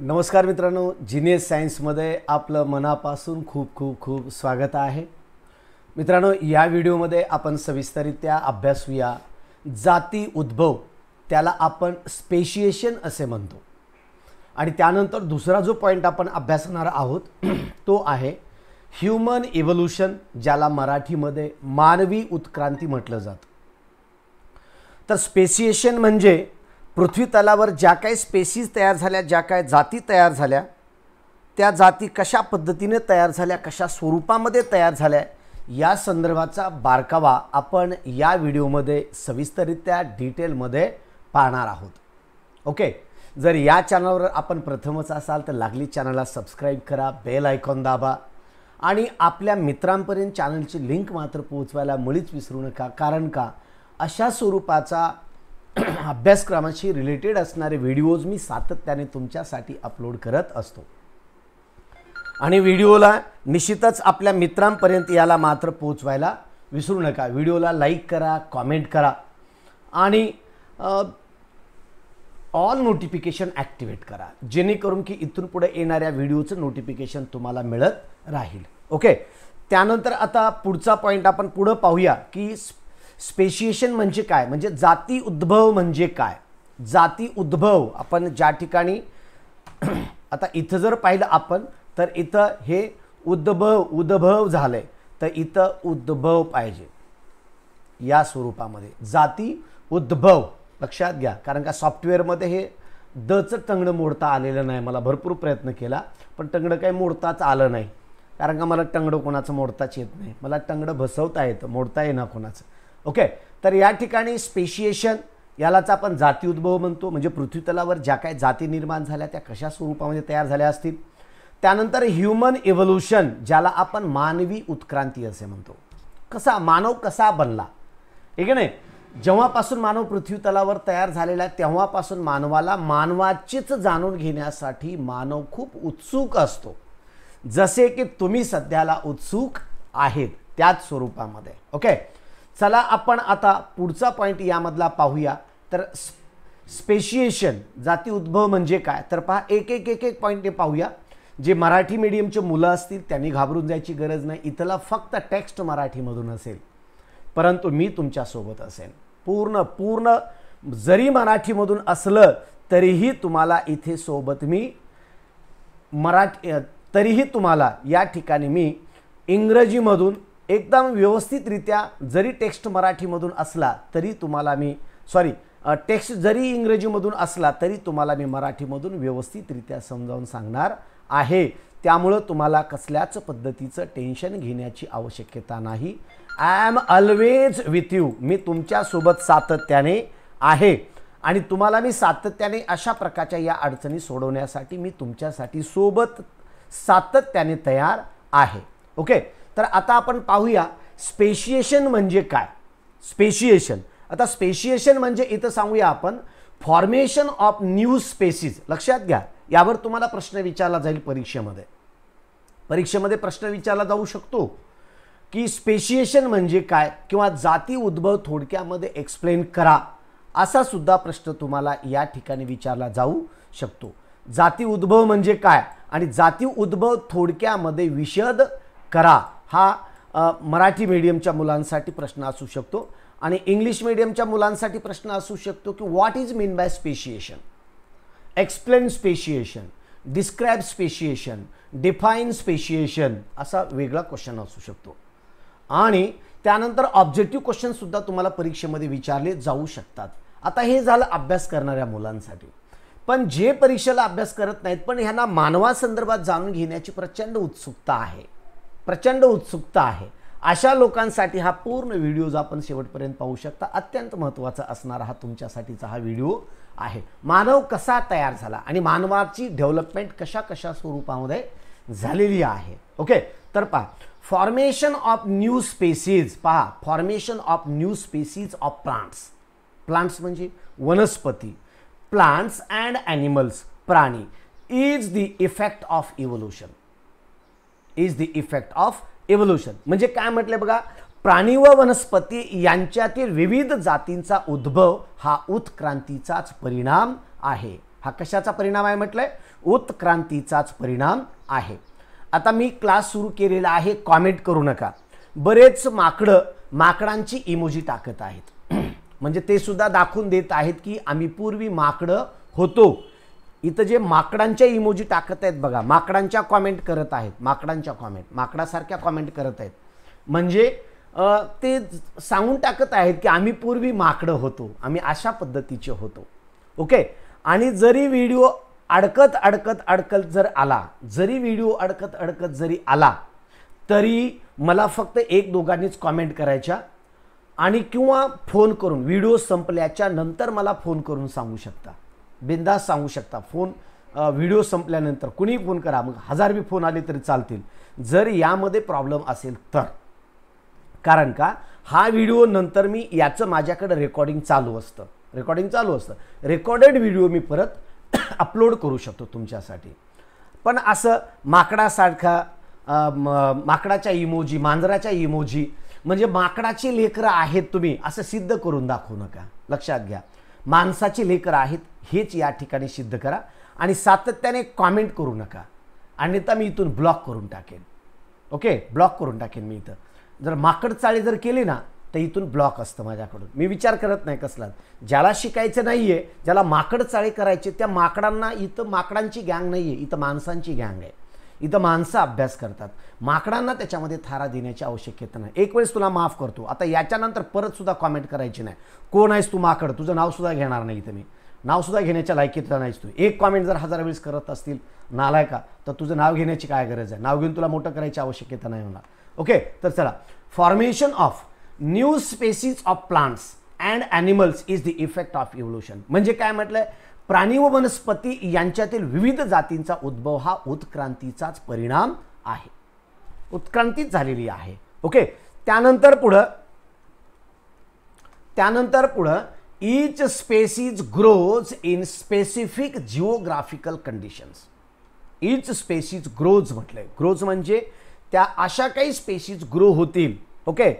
नमस्कार मित्रांनो जिनेस सायन्समध्ये आपलं मनापासून खूप खूप खूप स्वागत आहे मित्रांनो या व्हिडिओमध्ये आपण सविस्तरित्या अभ्यासूया जाती उद्भव त्याला आपण स्पेशिएशन असे म्हणतो आणि त्यानंतर दुसरा जो पॉईंट आपण अभ्यासणार आहोत तो आहे ह्युमन इव्होल्युशन ज्याला मराठीमध्ये मानवी उत्क्रांती म्हटलं जातं तर स्पेसिएशन म्हणजे पृथ्वीतलावर ज्या काही स्पेसीज तयार झाल्या ज्या काय जाती तयार झाल्या त्या जाती कशा पद्धतीने तयार झाल्या कशा स्वरूपामध्ये तयार झाल्या या संदर्भाचा बारकावा आपण या व्हिडिओमध्ये सविस्तरित्या डिटेलमध्ये पाहणार आहोत ओके जर या चॅनलवर आपण प्रथमच असाल तर लागली चॅनलला सबस्क्राईब करा बेल आयकॉन दाबा आणि आपल्या मित्रांपर्यंत चॅनलची लिंक मात्र पोहोचवायला मुळीच विसरू नका कारण का अशा स्वरूपाचा अभ्यासक्रमाशी रिलेटेड असणारे व्हिडिओज मी सातत्याने तुमच्यासाठी अपलोड करत असतो आणि व्हिडिओला निश्चितच आपल्या मित्रांपर्यंत याला मात्र पोचवायला विसरू नका व्हिडिओला लाईक करा कॉमेंट करा आणि ऑल नोटिफिकेशन ॲक्टिवेट करा जेणेकरून की इथून पुढे येणाऱ्या व्हिडिओचं नोटिफिकेशन तुम्हाला मिळत राहील ओके त्यानंतर आता पुढचा पॉईंट आपण पुढं पाहूया की स्पेशिएशन म्हणजे काय म्हणजे जाती उद्भव म्हणजे काय जाती उद्भव आपण ज्या ठिकाणी आता इथं जर पाहिलं आपण तर इथं हे उद्भव उद्भव झालं आहे तर इथं उद्भव पाहिजे या स्वरूपामध्ये जाती उद्भव लक्षात घ्या कारण का सॉफ्टवेअरमध्ये हे दचं टंगणं मोडता आलेलं नाही मला भरपूर प्रयत्न केला पण टंगडं काही मोडताच आलं नाही कारण का मला टंगडं कोणाचं मोडताच येत नाही मला टंगडं भसवता येतं मोडता येणार कोणाचं ओके तर या ठिकाणी स्पेशिएशन यालाच आपण जाती उद्भव म्हणतो म्हणजे पृथ्वीतलावर ज्या काही जाती निर्माण झाल्या त्या कशा स्वरूपामध्ये तयार झाल्या असतील त्यानंतर ह्युमन एव्होल्युशन ज्याला आपण मानवी उत्क्रांती असे म्हणतो कसा मानव कसा बनला ठीक आहे नाही जेव्हापासून मानव पृथ्वीतलावर तयार झालेला आहे तेव्हापासून मानवाला मानवाचीच जाणून घेण्यासाठी मानव खूप उत्सुक असतो जसे की तुम्ही सध्याला उत्सुक आहेत त्याच स्वरूपामध्ये ओके चला आपण आता पुढचा पॉईंट यामधला पाहूया तर स्पेशिएशन जाती उद्भव म्हणजे काय तर पहा एक एक एक एक पॉईंट पाहूया जे मराठी मीडियमचे मुलं असतील त्यांनी घाबरून जायची गरज नाही इथला फक्त टेक्स्ट मराठीमधून असेल परंतु मी तुमच्यासोबत असेल पूर्ण पूर्ण जरी मराठीमधून असलं तरीही तुम्हाला इथे सोबत मी मराठी तरीही तुम्हाला या ठिकाणी मी इंग्रजीमधून एकदम व्यवस्थितरित्या जरी टेक्स्ट मराठीमधून असला तरी तुम्हाला मी सॉरी टेक्स्ट जरी इंग्रजीमधून असला तरी तुम्हाला मी मराठीमधून व्यवस्थितरित्या समजावून सांगणार आहे त्यामुळं तुम्हाला कसल्याच पद्धतीचं टेन्शन घेण्याची आवश्यकता नाही I am always with you मी तुमच्यासोबत सातत्याने आहे आणि तुम्हाला मी सातत्याने अशा प्रकारच्या या अडचणी सोडवण्यासाठी मी तुमच्यासाठी सोबत सातत्याने तयार आहे ओके तर आता आपण पाहूया स्पेशिएशन म्हणजे काय स्पेशिएशन आता स्पेशिएशन म्हणजे इथं सांगूया आपण फॉर्मेशन ऑफ न्यू स्पेसीज लक्षात घ्या यावर तुम्हाला प्रश्न विचारला जाईल परीक्षेमध्ये परीक्षेमध्ये प्रश्न विचारला जाऊ शकतो की स्पेशिएशन म्हणजे काय किंवा जाती उद्भव थोडक्यामध्ये एक्सप्लेन करा असा सुद्धा प्रश्न तुम्हाला या ठिकाणी विचारला जाऊ शकतो जाती उद्भव म्हणजे काय आणि जाती उद्भव थोडक्यामध्ये विशद करा हा मराठी मीडियमच्या मुलांसाठी प्रश्न असू शकतो आणि इंग्लिश मीडियमच्या मुलांसाठी प्रश्न असू शकतो की what is mean by speciation explain speciation describe speciation define speciation असा वेगळा क्वेश्चन असू शकतो आणि त्यानंतर ऑब्जेक्टिव्ह क्वेश्चनसुद्धा तुम्हाला परीक्षेमध्ये विचारले जाऊ शकतात आता हे झालं अभ्यास करणाऱ्या मुलांसाठी पण जे परीक्षेला अभ्यास करत नाहीत पण ह्यांना मानवासंदर्भात जाणून घेण्याची प्रचंड उत्सुकता आहे प्रचंड उत्सुकता आहे अशा लोकांसाठी हा पूर्ण व्हिडिओज आपण शेवटपर्यंत पाहू शकता अत्यंत महत्त्वाचा असणारा हा तुमच्यासाठीचा हा व्हिडिओ आहे मानव कसा तयार झाला आणि मानवाची डेव्हलपमेंट कशा कशा स्वरूपामध्ये झालेली आहे ओके तर पहा फॉर्मेशन ऑफ न्यू स्पेसीज पहा formation of new species of plants plants म्हणजे वनस्पती प्लांट्स अँड ॲनिमल्स प्राणी is the effect of evolution is the effect of evolution म्हणजे काय म्हटलंय बघा प्राणी व वनस्पती यांच्यातील विविध जातींचा उद्भव हा उत्क्रांतीचाच परिणाम आहे हा कशाचा परिणाम आहे म्हटलंय उत्क्रांतीचाच परिणाम आहे आता मी क्लास सुरू केलेला आहे कॉमेंट करू नका बरेच माकडं माकडांची इमोजी टाकत आहेत म्हणजे ते सुद्धा दाखवून देत आहेत की आम्ही पूर्वी माकडं होतो इथं जे माकडांच्या इमोजी टाकत आहेत बघा माकडांच्या कॉमेंट करत आहेत माकडांच्या कॉमेंट माकडासारख्या कॉमेंट करत आहेत म्हणजे ते सांगून टाकत आहेत की आम्ही पूर्वी माकडं होतो आम्ही अशा पद्धतीचे होतो ओके आणि जरी व्हिडिओ अडकत अडकत अडकत जर आला जरी व्हिडिओ अडकत अडकत जरी आला तरी मला फक्त एक दोघांनीच कॉमेंट करायच्या आणि किंवा फोन करून व्हिडिओ संपल्याच्या नंतर मला फोन करून सांगू शकता बिंदास सांगू शकता फोन व्हिडिओ संपल्यानंतर कुणी फोन करा मग हजार बी फोन आले तरी चालतील जर यामध्ये प्रॉब्लेम असेल तर कारण का हा व्हिडिओ नंतर मी याचं माझ्याकडे रेकॉर्डिंग चालू असतं रेकॉर्डिंग चालू असतं रेकॉर्डेड व्हिडिओ मी परत अपलोड करू शकतो तुमच्यासाठी पण असं माकडासारखा माकडाच्या इमोजी मांजराच्या इमोजी म्हणजे माकडाची लेकरं आहेत तुम्ही असं सिद्ध करून दाखवू नका लक्षात घ्या माणसाची लेकरं आहेत हेच या ठिकाणी सिद्ध करा आणि सातत्याने कॉमेंट करू नका अन्यथा मी इथून ब्लॉक करून टाकेन ओके ब्लॉक करून टाकेन मी इथं जर माकड चाळे जर केली ना तर इथून ब्लॉक असतं माझ्याकडून मी विचार करत नाही कसला ज्याला शिकायचं नाही आहे ज्याला माकड चाळे करायचे त्या माकडांना इथं माकडांची गँग नाही आहे इथं माणसांची गँग आहे इथं माणसं अभ्यास करतात माकडांना त्याच्यामध्ये थारा देण्याची आवश्यकता नाही एक वेळेस तुला माफ करतो आता याच्यानंतर परतसुद्धा कॉमेंट करायची नाही कोण आहेस तू माकड तुझं नावसुद्धा घेणार नाही इथं मी नावसुद्धा घेण्याच्या लायकीतला नाहीच तू एक कॉमेंट जर हजार वेळेस करत असतील नालायका तर तुझं नाव घेण्याची काय गरज आहे नाव घेऊन तुला मोठं करायची आवश्यकता नाही होणार ओके तर चला formation of new species of plants and animals is the effect of evolution म्हणजे काय म्हटलंय प्राणी व वनस्पती यांच्यातील विविध जातींचा उद्भव हा उत्क्रांतीचाच परिणाम आहे उत्क्रांतीच झालेली आहे ओके त्यानंतर पुढं त्यानंतर पुढं each species grows in specific geographical condition each species grows म्हटलंय ग्रोज म्हणजे त्या अशा काही स्पेसीज ग्रो होतील ओके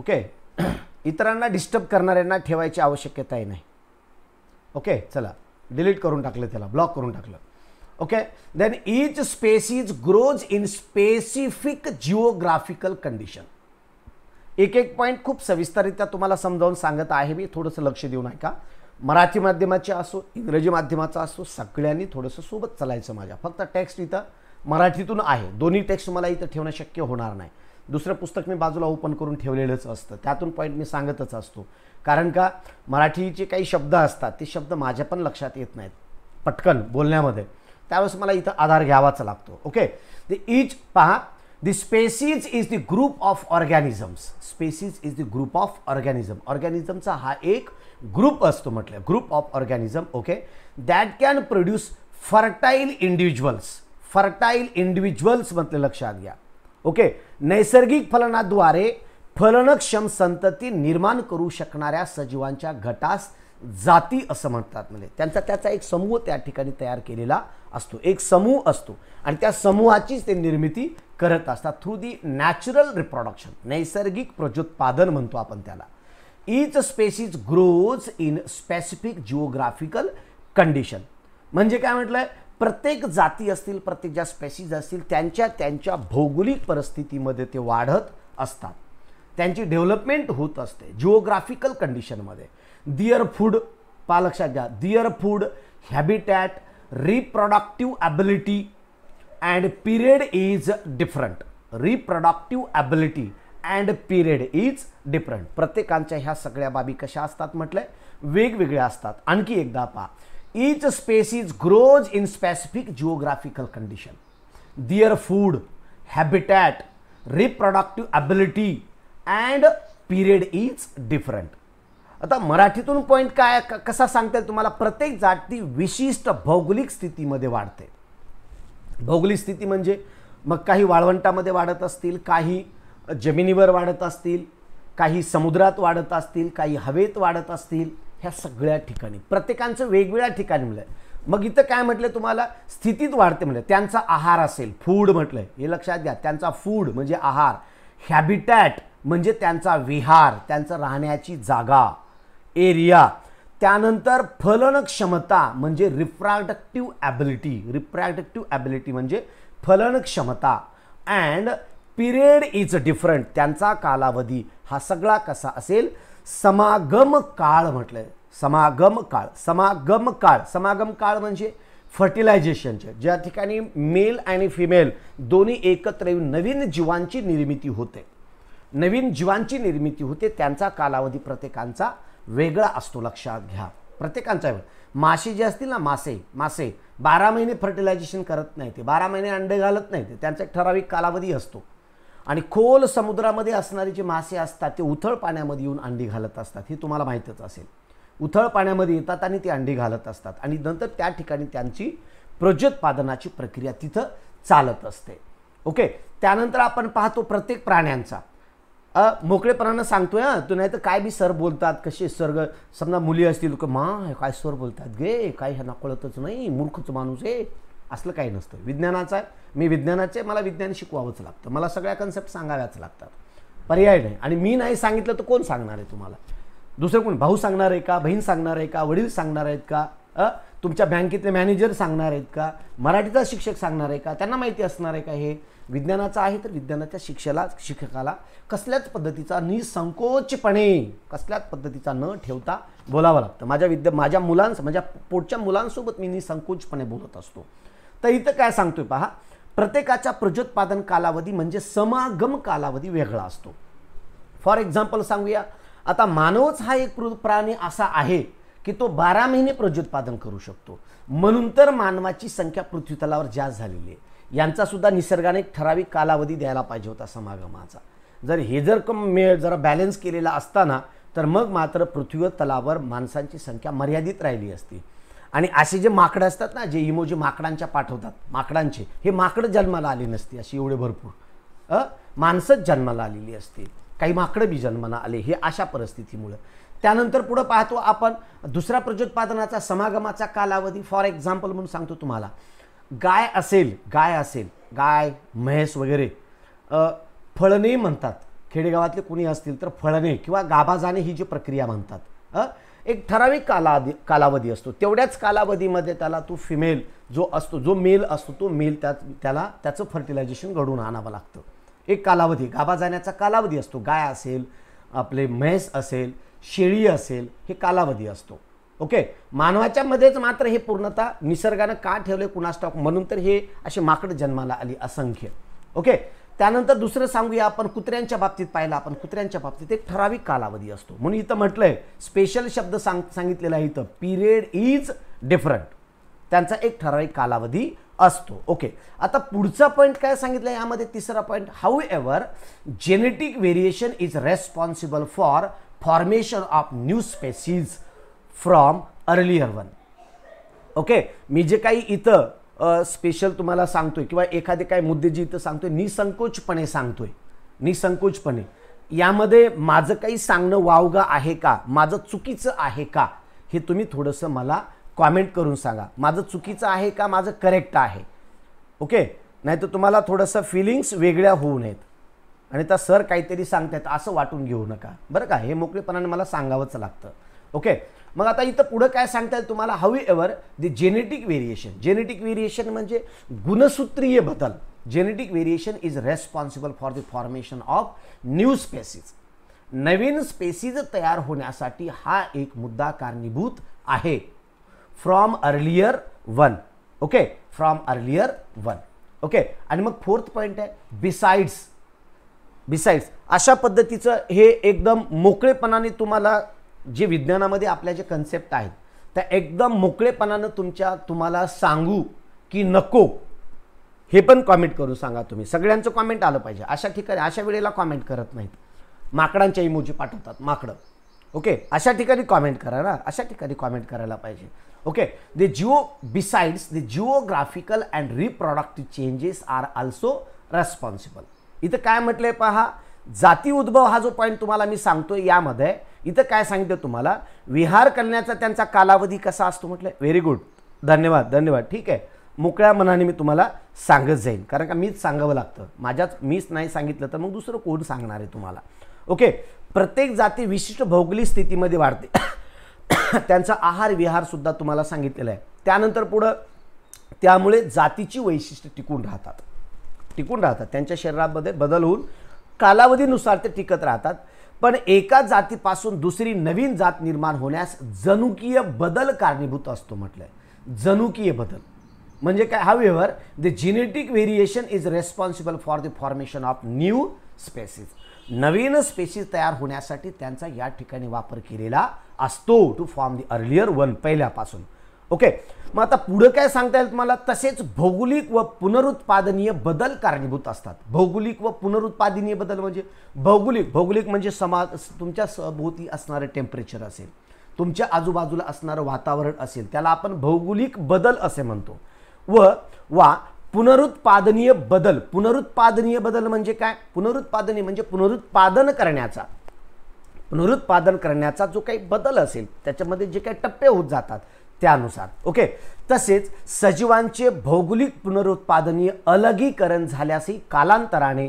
ओके इतरांना डिस्टर्ब करणाऱ्यांना ठेवायची आवश्यकताही नाही ओके चला डिलीट करून टाकलं त्याला ब्लॉक करून टाकलं okay then each species grows in specific geographical condition एक एक पॉईंट खूप सविस्तररित्या तुम्हाला समजावून सांगत आहे मी थोडंसं लक्ष देऊ का मराठी माध्यमाचे असो इंग्रजी माध्यमाचा असो सगळ्यांनी थोडंसं सोबत चालायचं माझ्या फक्त टेक्स्ट इथं मराठीतून आहे दोन्ही टेक्स्ट मला इथं ठेवणं शक्य होणार नाही दुसरं पुस्तक मी बाजूला ओपन करून ठेवलेलंच असतं त्यातून पॉईंट मी सांगतच असतो कारण का मराठीचे काही शब्द असतात ते शब्द माझ्या पण लक्षात येत नाहीत पटकन बोलण्यामध्ये त्यावेळेस मला इथं आधार घ्यावाच लागतो ओके द इच पहा the species is the group of organisms species is the group of organism ऑर्गॅनिझमचा हा एक ग्रुप असतो म्हटलं group of organism okay that can produce fertile individuals fertile individuals म्हटलं लक्षात घ्या ओके नैसर्गिक फलनाद्वारे फलनक्षम संतती निर्माण करू शकणाऱ्या सजीवांच्या गटास जाती असं म्हणतात म्हणजे त्यांचा त्याचा एक समूह त्या ठिकाणी तयार केलेला असतो एक समूह असतो आणि त्या समूहाचीच ते निर्मिती करत असतात थ्रू दी नॅचरल रिप्रोडक्शन नैसर्गिक प्रजोत्पादन म्हणतो आपण त्याला each species grows in specific geographical condition म्हणजे काय म्हटलंय प्रत्येक जाती असतील प्रत्येक ज्या स्पेसिज असतील त्यांच्या त्यांच्या भौगोलिक परिस्थितीमध्ये ते वाढत असतात त्यांची डेव्हलपमेंट होत असते जिओग्राफिकल कंडिशनमध्ये दिअर फूड पा लक्षात घ्या their food habitat reproductive ability and period is different reproductive ability and period is different प्रत्येकांच्या ह्या सगळ्या बाबी कशा असतात म्हटलंय वेगवेगळ्या असतात आणखी एकदा पहा each is grows in specific geographical condition their food habitat reproductive ability and period is different आता मराठीतून पॉईंट काय कसा सांगता येईल तुम्हाला प्रत्येक जाती विशिष्ट भौगोलिक स्थितीमध्ये वाढते भौगोलिक स्थिती म्हणजे मग काही वाळवंटामध्ये वाढत असतील काही जमिनीवर वाढत असतील काही समुद्रात वाढत असतील काही हवेत वाढत असतील ह्या सगळ्या ठिकाणी प्रत्येकांचं वेगवेगळ्या ठिकाणी म्हणलं मग इथं काय म्हटलं तुम्हाला स्थितीत वाढते म्हणजे त्यांचा आहार असेल फूड म्हटलं हे लक्षात घ्या त्यांचा फूड म्हणजे आहार हॅबिटॅट म्हणजे त्यांचा विहार त्यांचं राहण्याची जागा एरिया त्यानंतर फलनक्षमता म्हणजे रिफ्रॅक्टिव्ह ॲबिलिटी रिफ्रॅक्टिव्ह ॲबिलिटी म्हणजे फलनक्षमता अँड पिरियड इज डिफरंट त्यांचा कालावधी हा सगळा कसा असेल समागम काळ म्हटलं समागम काळ समागम काळ समागम काळ म्हणजे फर्टिलायझेशनचे ज्या ठिकाणी मेल आणि फिमेल दोन्ही एकत्र येऊन नवीन जीवांची निर्मिती होते नवीन जीवांची निर्मिती होते त्यांचा कालावधी प्रत्येकांचा वेगळा असतो लक्षात घ्या वेळ मासे जे असतील ना मासे मासे बारा महिने फर्टिलायझेशन करत नाही ते बारा महिने अंडे घालत नाही ते त्यांचा एक ठराविक कालावधी असतो आणि खोल समुद्रामध्ये असणारे जे मासे असतात ते उथळ पाण्यामध्ये येऊन अंडी घालत असतात हे तुम्हाला माहीतच असेल उथळ पाण्यामध्ये येतात आणि ते अंडी घालत असतात आणि नंतर त्या ठिकाणी त्यांची प्रज्योत्पादनाची प्रक्रिया तिथं चालत असते ओके त्यानंतर आपण पाहतो प्रत्येक प्राण्यांचा मोकळेपणानं सांगतोय हा तू नाही तर काय बी सर बोलतात कसे सर्ग समजा मुली असतील का मा काय सर बोलतात गे काय ह्या कळतच नाही मूर्खच माणूस आहे असलं काही नसतं विज्ञानाचा मी विज्ञानाचे मला विज्ञान शिकवावंच लागतं मला सगळ्या कन्सेप्ट सांगाव्याच लागतात पर्याय नाही आणि मी नाही सांगितलं तर कोण सांगणार आहे तुम्हाला दुसरं कोण भाऊ सांगणार आहे का बहीण सांगणार आहे का वडील सांगणार आहेत का अ तुमच्या बँकेतले मॅनेजर सांगणार आहेत का मराठीचा शिक्षक सांगणार आहे का त्यांना माहिती असणार आहे का हे विज्ञानाचा आहे तर विज्ञानाच्या शिक्षेला शिक्षकाला कसल्याच पद्धतीचा निसंकोचपणे कसल्याच पद्धतीचा न ठेवता बोलावं लागतं माझ्या विद्या माझ्या मुलांस माझ्या पोटच्या मुलांसोबत मी निसंकोचपणे बोलत असतो तर इथं काय सांगतोय पहा प्रत्येकाच्या प्रजोत्पादन कालावधी म्हणजे समागम कालावधी वेगळा असतो फॉर एक्झाम्पल सांगूया आता मानवच हा एक प्राणी असा आहे की तो बारा महिने प्रजोत्पादन करू शकतो म्हणून तर मानवाची संख्या पृथ्वीतलावर जास्त झालेली आहे यांचासुद्धा निसर्गाने ठराविक कालावधी द्यायला पाहिजे होता समागमाचा जर हे जर कम मे जरा बॅलन्स केलेला असताना तर मग मात्र पृथ्वीवर तलावर माणसांची संख्या मर्यादित राहिली असती आणि असे जे माकडं असतात ना जे इमोजी माकडांच्या पाठवतात माकडांचे हे माकडं जन्माला आली नसती अशी एवढे भरपूर अ माणसंच जन्माला आलेली असतील काही माकडं बी जन्माला आले हे अशा परिस्थितीमुळं त्यानंतर पुढं पाहतो आपण दुसरा प्रजोत्पादनाचा समागमाचा कालावधी फॉर एक्झाम्पल म्हणून सांगतो तुम्हाला गाय असेल गाय असेल गाय म्हैस वगैरे फळणे म्हणतात खेडेगावातले कोणी असतील तर फळणे किंवा गाभा जाणे ही जी प्रक्रिया म्हणतात एक ठराविक कालावधी कालावधी असतो तेवढ्याच कालावधीमध्ये त्याला तो फिमेल जो असतो जो मेल असतो तो मेल त्या त्याला त्याचं फर्टिलायझेशन घडवून आणावं लागतं एक कालावधी गाभा जाण्याचा कालावधी असतो गाय असेल आपले म्हैस असेल शेळी असेल हे कालावधी असतो ओके मानवाच्या मध्येच मात्र हे पूर्णता निसर्गानं का ठेवले कुणा स्टॉक म्हणून तर हे अशी माकड जन्माला आली असंख्य ओके त्यानंतर दुसरं सांगूया आपण कुत्र्यांच्या बाबतीत पाहिलं आपण कुत्र्यांच्या बाबतीत एक ठराविक कालावधी असतो म्हणून इथं म्हटलंय स्पेशल शब्द सांग सांगितलेला आहे इथं पिरियड इज डिफरंट त्यांचा एक ठराविक कालावधी असतो ओके आता पुढचा पॉईंट काय सांगितलं यामध्ये तिसरा point however genetic variation is responsible for formation of new species from earlier one okay मी जे काही इथं स्पेशल तुम्हाला सांगतोय किंवा एखादे काही मुद्दे जी इथं सांगतोय निसंकोचपणे सांगतोय निसंकोचपणे यामध्ये माझं काही सांगणं वावगं आहे का माझं चुकीचं आहे का हे तुम्ही थोडंसं मला कॉमेंट करून सांगा माझं चुकीचं आहे का माझं करेक्ट आहे ओके नाही तर तुम्हाला थोडंसं फिलिंग्स वेगळ्या होऊ नयेत आणि त्या सर काहीतरी सांगतायत असं वाटून घेऊ नका बरं का हे मोकळेपणाने मला सांगावंच लागतं ओके मग आता इथं पुढं काय सांगता येईल तुम्हाला however the genetic variation genetic variation म्हणजे गुणसूत्रीय बदल genetic variation is responsible for the formation of new species नवीन स्पेसीज तयार होण्यासाठी हा एक मुद्दा कारणीभूत आहे from earlier one okay from earlier one okay आणि मग फोर्थ पॉईंट आहे बिसाइड्स बिसाइड्स अशा पद्धतीचं हे एकदम मोकळेपणाने तुम्हाला जे विज्ञानामध्ये आपल्या जे कन्सेप्ट आहेत त्या एकदम मोकळेपणानं तुमच्या तुम्हाला सांगू की नको हे पण कॉमेंट करू सांगा तुम्ही सगळ्यांचं कॉमेंट आलं पाहिजे अशा ठिकाणी अशा वेळेला कॉमेंट करत नाहीत माकडांच्या इमोजी पाठवतात माकडं ओके अशा ठिकाणी कॉमेंट करा ना अशा ठिकाणी कॉमेंट करायला पाहिजे okay the geo besides the geographical and reproductive changes are also responsible इथं काय म्हटलं आहे पहा जाती उद्भव हा जो पॉईंट तुम्हाला मी सांगतोय यामध्ये इथं काय सांगितलं तुम्हाला विहार करण्याचा त्यांचा कालावधी कसा असतो म्हटलं व्हेरी गुड धन्यवाद धन्यवाद ठीक आहे मोकळ्या मनाने मी तुम्हाला सांगत जाईल कारण का मीच सांगावं लागतं माझ्याच मीच नाही सांगितलं तर मग दुसरं कोण सांगणार आहे तुम्हाला ओके प्रत्येक जाती विशिष्ट भौगोलिक स्थितीमध्ये वाढते त्यांचा आहार विहारसुद्धा तुम्हाला सांगितलेला आहे त्यानंतर पुढं त्यामुळे जातीची वैशिष्ट्य टिकून राहतात टिकून राहतात त्यांच्या शरीरामध्ये बदल होऊन कालावधीनुसार ते टिकत राहतात पण एका जातीपासून दुसरी नवीन जात निर्माण होण्यास जनुकीय बदल कारणीभूत असतो म्हटलं जनुकीय बदल म्हणजे काय however the genetic variation is responsible for the formation of new species नवीन स्पेसिस तयार होण्यासाठी त्यांचा या ठिकाणी वापर केलेला असतो to form the earlier one पहिल्यापासून ओके मग आता पुढं काय सांगता येईल तुम्हाला तसेच भौगोलिक व पुनरुत्पादनीय बदल कारणीभूत असतात भौगोलिक व पुनरुत्पादनीय बदल म्हणजे भौगोलिक भौगोलिक म्हणजे समाज तुमच्या सभोवती असणारं टेम्परेचर असेल तुमच्या आजूबाजूला असणारं वातावरण असेल त्याला आपण भौगोलिक बदल असे म्हणतो व वा पुनरुत्पादनीय बदल पुनरुत्पादनीय बदल म्हणजे काय पुनरुत्पादनीय म्हणजे पुनरुत्पादन करण्याचा पुनरुत्पादन करण्याचा जो काही बदल असेल त्याच्यामध्ये जे काही टप्पे होत जातात त्यानुसार ओके तसेच सजीवांचे भौगोलिक पुनरुत्पादनीय अलगीकरण झाल्यासही कालांतराने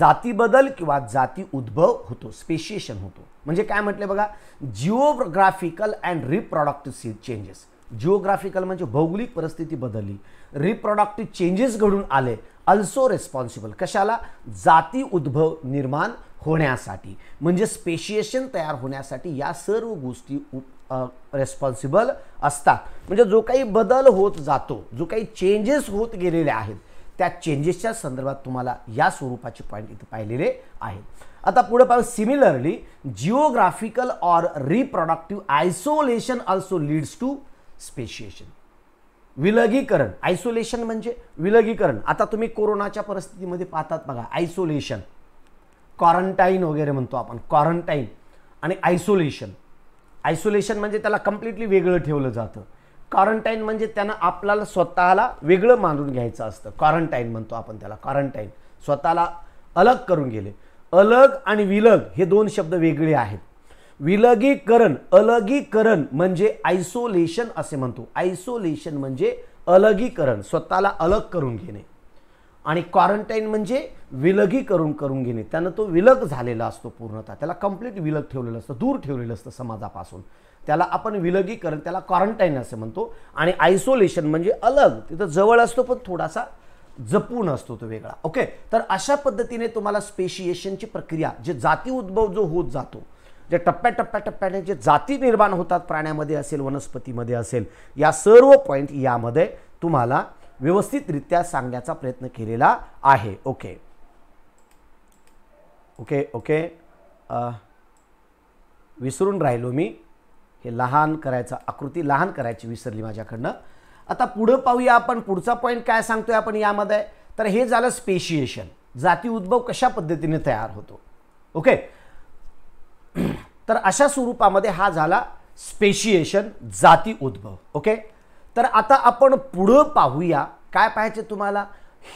जातीबदल किंवा जाती उद्भव होतो स्पेशिएशन होतो म्हणजे काय म्हटले बघा जिओग्राफिकल अँड रिप्रॉडक्टिव्ह सी चेंजेस जिओग्राफिकल म्हणजे भौगोलिक परिस्थिती बदलली रिप्रॉडक्टिव्ह चेंजेस घडून आले अल्सो रेस्पॉन्सिबल कशाला जाती उद्भव निर्माण होण्यासाठी म्हणजे स्पेशिएशन तयार होण्यासाठी या सर्व गोष्टी रेस्पॉन्सिबल असतात म्हणजे जो काही बदल होत जातो जो काही चेंजेस होत गेलेले आहेत त्या चेंजेसच्या संदर्भात तुम्हाला या स्वरूपाचे पॉईंट इथे पाहिलेले आहेत आता पुढे पाहू similarly geographical or reproductive isolation also leads to speciation विलगीकरण आयसोलेशन म्हणजे विलगीकरण आता तुम्ही कोरोनाच्या परिस्थितीमध्ये पाहतात बघा आयसोलेशन क्वारंटाईन वगैरे म्हणतो आपण क्वारंटाईन आणि आयसोलेशन आयसोलेशन म्हणजे त्याला कम्प्लिटली वेगळं ठेवलं जातं क्वारंटाईन म्हणजे त्यानं आपल्याला स्वतःला वेगळं मानून घ्यायचं असतं क्वारंटाईन म्हणतो आपण त्याला क्वारंटाईन स्वतःला अलग करून गेले अलग आणि विलग हे दोन शब्द वेगळे आहेत विलगीकरण अलगीकरण म्हणजे आयसोलेशन असे म्हणतो आयसोलेशन म्हणजे अलगीकरण स्वतःला अलग करून घेणे आणि क्वारंटाईन म्हणजे विलगीकरण करून घेणे त्यानं तो विलग झालेला असतो पूर्णतः त्याला कंप्लीट विलग ठेवलेलं असतं दूर ठेवलेलं असतं समाजापासून त्याला आपण विलगीकरण त्याला क्वारंटाईन असं म्हणतो आणि आयसोलेशन म्हणजे अलग तिथं जवळ असतो पण थोडासा जपून असतो तो वेगळा ओके तर अशा पद्धतीने तुम्हाला स्पेशिएशनची प्रक्रिया जे जाती उद्भव जो होत जातो जे टप्प्याटप्प्याटप्प्याने जे जाती निर्माण होतात प्राण्यामध्ये असेल वनस्पतीमध्ये असेल या सर्व पॉईंट यामध्ये तुम्हाला व्यवस्थितरित्या सांगण्याचा प्रयत्न केलेला आहे ओके ओके ओके विसरून राहिलो मी हे लहान करायचं आकृती लहान करायची विसरली माझ्याकडनं आता पुढं पाहूया आपण पुढचा पॉईंट काय सांगतोय आपण यामध्ये तर हे झालं स्पेशिएशन जाती उद्भव कशा पद्धतीने तयार होतो ओके तर अशा स्वरूपामध्ये हा झाला स्पेशिएशन जाती उद्भव ओके तर आता आपण पुढं पाहूया काय पाहायचे तुम्हाला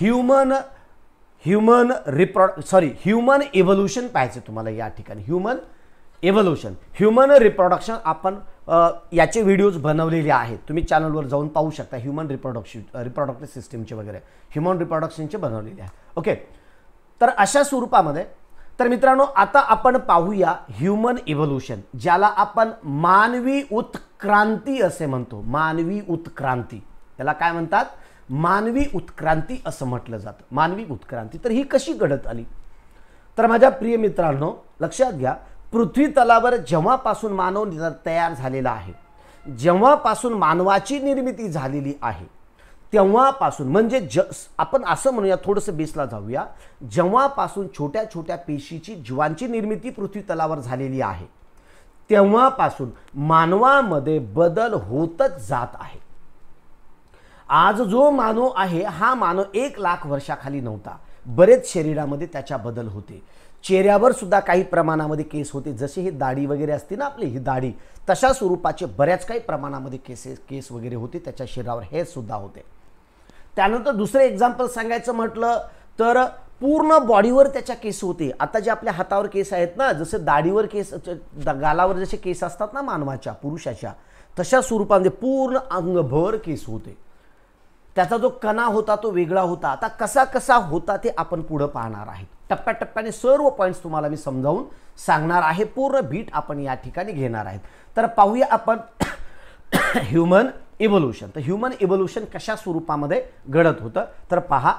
ह्युमन ह्युमन रिप्रॉ सॉरी ह्युमन इव्होल्युशन पाहायचं तुम्हाला या ठिकाणी ह्युमन एव्होल्युशन ह्युमन रिप्रोडक्शन आपण याचे व्हिडिओज बनवलेले आहेत तुम्ही चॅनलवर जाऊन पाहू शकता ह्युमन रिप्रोडक्शन रिप्रोडक्टिव्ह सिस्टीमचे वगैरे ह्युमन रिप्रोडक्शनचे बनवलेले आहे ओके तर अशा स्वरूपामध्ये तर मित्रांनो आता आपण पाहूया ह्युमन इव्होल्युशन ज्याला आपण मानवी उत्क क्रांती असे म्हणतो मानवी उत्क्रांती त्याला काय म्हणतात मानवी उत्क्रांती असं म्हटलं जातं मानवी उत्क्रांती तर ही कशी घडत आली तर माझ्या प्रिय मित्रांनो लक्षात घ्या पृथ्वी तलावर जेव्हापासून मानव तयार झालेला आहे जेव्हापासून मानवाची निर्मिती झालेली आहे तेव्हापासून म्हणजे ज आपण असं म्हणूया थोडंसं बेसला जाऊया जेव्हापासून छोट्या छोट्या पेशीची जीवांची निर्मिती पृथ्वी तलावर झालेली आहे तेव्हापासून मानवामध्ये बदल होतच जात आहे आज जो मानव आहे हा मानव एक लाख वर्षाखाली नव्हता बरेच शरीरामध्ये त्याच्या बदल होते चेहऱ्यावर सुद्धा काही प्रमाणामध्ये केस होते जसे ही दाढी वगैरे असते ना आपली ही दाढी तशा स्वरूपाचे बऱ्याच काही प्रमाणामध्ये केसेस केस वगैरे होते त्याच्या शरीरावर हे सुद्धा होते त्यानंतर दुसरे एक्झाम्पल सांगायचं म्हटलं तर पूर्ण बॉडीवर त्याच्या केस होते आता जे आपल्या हातावर केस आहेत ना जसे दाढीवर केस गालावर जसे केस असतात ना मानवाच्या पुरुषाच्या तशा स्वरूपामध्ये म्हणजे पूर्ण अंगभर केस होते त्याचा जो कणा होता तो वेगळा होता आता कसा कसा होता ते आपण पुढं पाहणार आहे टप्प्याटप्प्याने सर्व पॉईंट्स तुम्हाला मी समजावून सांगणार आहे पूर्ण बीट आपण या ठिकाणी घेणार आहेत तर पाहूया आपण ह्युमन इव्होल्युशन तर ह्युमन इव्होल्युशन कशा स्वरूपामध्ये घडत होतं तर पहा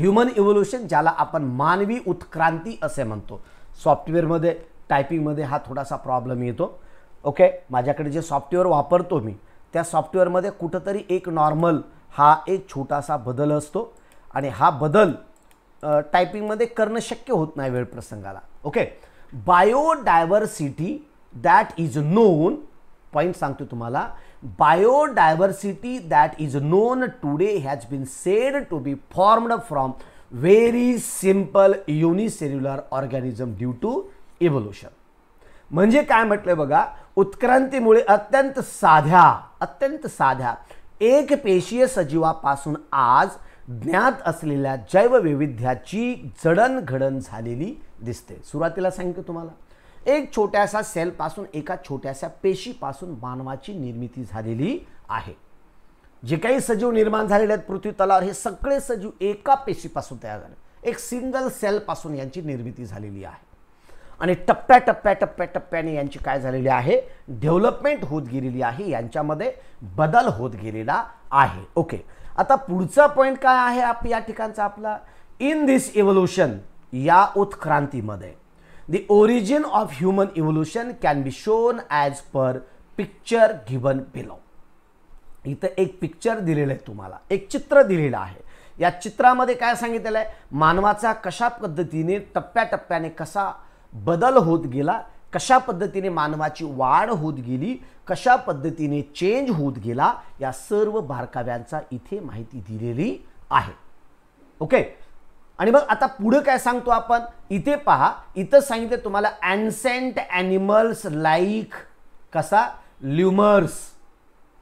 ह्युमन इव्होल्युशन ज्याला आपण मानवी उत्क्रांती असे म्हणतो सॉफ्टवेअरमध्ये टायपिंगमध्ये हा थोडासा प्रॉब्लेम येतो ओके माझ्याकडे जे सॉफ्टवेअर वापरतो मी त्या सॉफ्टवेअरमध्ये कुठंतरी एक नॉर्मल हा एक छोटासा बदल असतो आणि हा बदल टायपिंगमध्ये करणं शक्य होत नाही वेळ प्रसंगाला okay biodiversity that is known point सांगतो तुम्हाला biodiversity that is known today has been said to be formed from very simple unicellular organism due to evolution म्हणजे काय म्हटलं बघा उत्क्रांतीमुळे अत्यंत साध्या अत्यंत साध्या एक पेशीय सजीवापासून आज ज्ञात असलेल्या जैववैविध्याची जडणघडण झालेली दिसते सुरुवातीला सांगतो तुम्हाला एक छोट्याशा सेलपासून एका छोट्याशा पेशीपासून मानवाची निर्मिती झालेली आहे जे काही सजीव निर्माण झालेले आहेत पृथ्वी तलावर हे सगळे सजीव एका पेशीपासून तयार झाले एक सिंगल सेलपासून यांची निर्मिती झालेली आहे आणि टप्प्या टप्प्या टप्प्या टप्प्याने यांची काय झालेली आहे डेव्हलपमेंट होत गेलेली आहे यांच्यामध्ये बदल होत गेलेला आहे ओके आता पुढचा पॉईंट काय आहे आप या ठिकाणचा आपला इन दिस इव्होल्युशन या उत्क्रांतीमध्ये the origin of human evolution can be shown as per picture given below. इथं एक पिक्चर दिलेलं आहे तुम्हाला एक चित्र दिलेलं आहे या चित्रामध्ये काय सांगितलेलं आहे मानवाचा कशा पद्धतीने टप्प्याटप्प्याने कसा बदल होत गेला कशा पद्धतीने मानवाची वाढ होत गेली कशा पद्धतीने चेंज होत गेला या सर्व बारकाव्यांचा इथे माहिती दिलेली आहे ओके आणि मग आता पुढं काय सांगतो आपण इथे पहा इथं सांगितलं तुम्हाला अँसेंट ॲनिमल्स लाईक कसा lemurs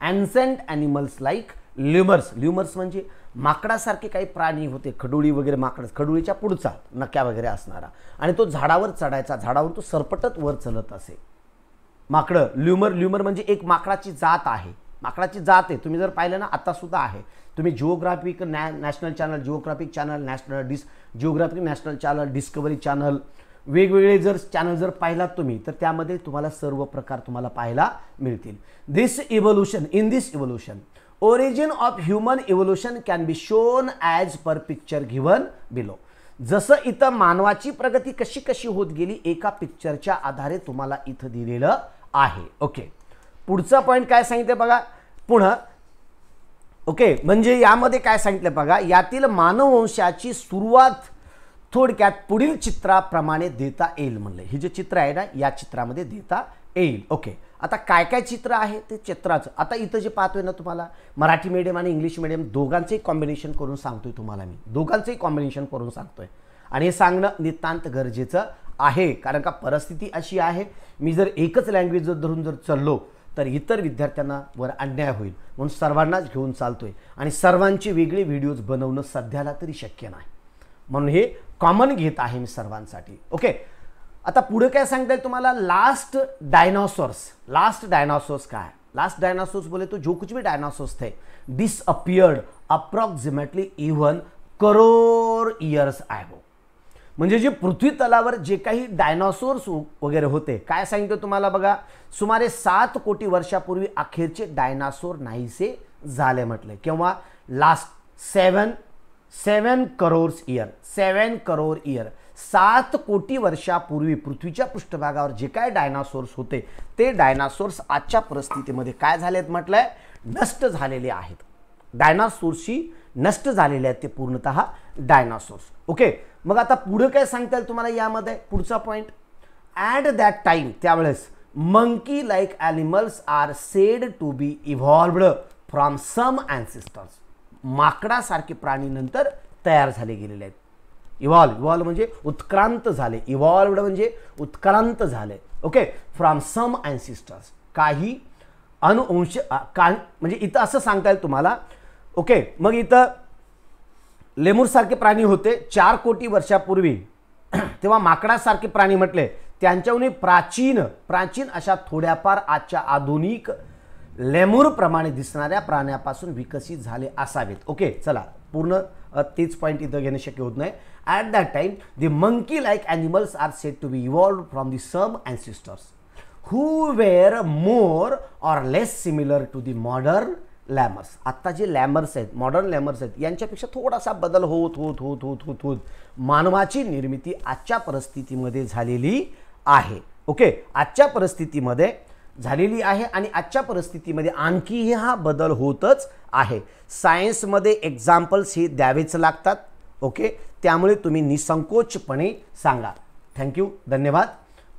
ancient animals like lemurs lemurs म्हणजे माकडासारखे काही प्राणी होते खडुळी वगैरे माकड खडुळीच्या पुढचा नक्या वगैरे असणारा आणि तो झाडावर चढायचा झाडावर तो सरपटत वर चलत असे माकडं ल्युमर ल्युमर म्हणजे एक माकडाची जात आहे माकडाची जात आहे तुम्ही जर पाहिलं ना सुद्धा आहे तुम्ही जिओग्राफिक नॅ national channel geographic channel national डिस geographic national channel Discovery channel वेगवेगळे जर चॅनल जर पाहिलात तुम्ही तर त्यामध्ये तुम्हाला सर्व प्रकार तुम्हाला पाहायला मिळतील this evolution in this evolution origin of human evolution can be shown as per picture given below जसं इथं मानवाची प्रगती कशी कशी होत गेली एका पिक्चरच्या आधारे तुम्हाला इथं दिलेलं आहे ओके पुढचा पॉईंट काय सांगितलं बघा पुन्हा ओके म्हणजे यामध्ये काय सांगितलं बघा यातील मानववंशाची सुरुवात थोडक्यात पुढील चित्राप्रमाणे देता येईल म्हणलं हे जे चित्र आहे ना या चित्रामध्ये देता येईल ओके आता काय काय चित्र आहे ते चित्राचं आता इथं जे पाहतोय ना तुम्हाला मराठी मीडियम आणि इंग्लिश मिडियम दोघांचंही कॉम्बिनेशन करून सांगतोय तुम्हाला मी दोघांचंही कॉम्बिनेशन करून सांगतोय आणि हे सांगणं नितांत गरजेचं आहे कारण का परिस्थिती अशी आहे मी जर एकच लँग्वेज जर धरून जर चाललो तर इतर विद्यार्थ्यांना वर अन्याय होईल म्हणून सर्वांनाच घेऊन चालतोय आणि सर्वांची वेगळी व्हिडिओज बनवणं सध्याला तरी शक्य नाही म्हणून हे कॉमन घेत आहे मी सर्वांसाठी ओके आता पुढे काय सांगता येईल तुम्हाला लास्ट डायनॉसॉर्स लास्ट डायनासोर्स काय लास्ट डायनासोर्स बोले तो जो कुछ भी डायनासोर्स थे disappeared approximately even crore years आय हो म्हणजे जे पृथ्वी तलावर जे काही डायनासोर्स वगैरे होते काय सांगितलं तुम्हाला बघा सुमारे सात कोटी वर्षापूर्वी अखेरचे डायनासोर नाहीसे झाले म्हटले किंवा last seven seven crores year seven crore year सात कोटी वर्षापूर्वी पृथ्वीच्या पृष्ठभागावर जे काय डायनासोर्स होते ते डायनासोर्स आजच्या परिस्थितीमध्ये काय झालेत म्हटलंय नष्ट झालेले आहेत डायनासोर्सशी नष्ट झालेले आहेत ते पूर्णतः डायनासोर्स ओके मग आता पुढं काय सांगता येईल तुम्हाला यामध्ये पुढचा पॉईंट ॲट दॅट टाईम त्यावेळेस monkey like animals are said to be from from some ancestors माकडासारखे प्राणी नंतर तयार झाले गेलेले आहेत इव्हॉल्व इव्हॉल्व म्हणजे उत्क्रांत झाले इव्हॉल्वड म्हणजे उत्क्रांत झाले ओके फ्रॉम सम अँसिस्टर्स काही अनुवंश का म्हणजे इथं असं सांगता येईल तुम्हाला ओके मग इथं लेमूरसारखे प्राणी होते चार कोटी वर्षापूर्वी तेव्हा माकडासारखे प्राणी म्हटले त्यांच्याहूनही प्राचीन प्राचीन अशा थोड्याफार आजच्या आधुनिक प्रमाणे दिसणाऱ्या प्राण्यापासून विकसित झाले असावेत ओके चला पूर्ण तेच पॉईंट इथं घेणं शक्य होत नाही at that time the monkey like animals are set to be evolve from the some sisters who were more or less similar to the modern lemurs आत्ता जे लॅमर्स आहेत मॉडर्न लॅमर्स आहेत यांच्यापेक्षा थोडासा बदल होत होत होत होत होत होत मानवाची निर्मिती आजच्या परिस्थितीमध्ये झालेली आहे ओके आजच्या परिस्थितीमध्ये झालेली आहे आणि आजच्या परिस्थितीमध्ये आणखीही हा बदल होतच आहे सायन्समध्ये एक्झाम्पल्स हे द्यावेच लागतात ओके त्यामुळे तुम्ही निसंकोचपणे सांगा थँक्यू धन्यवाद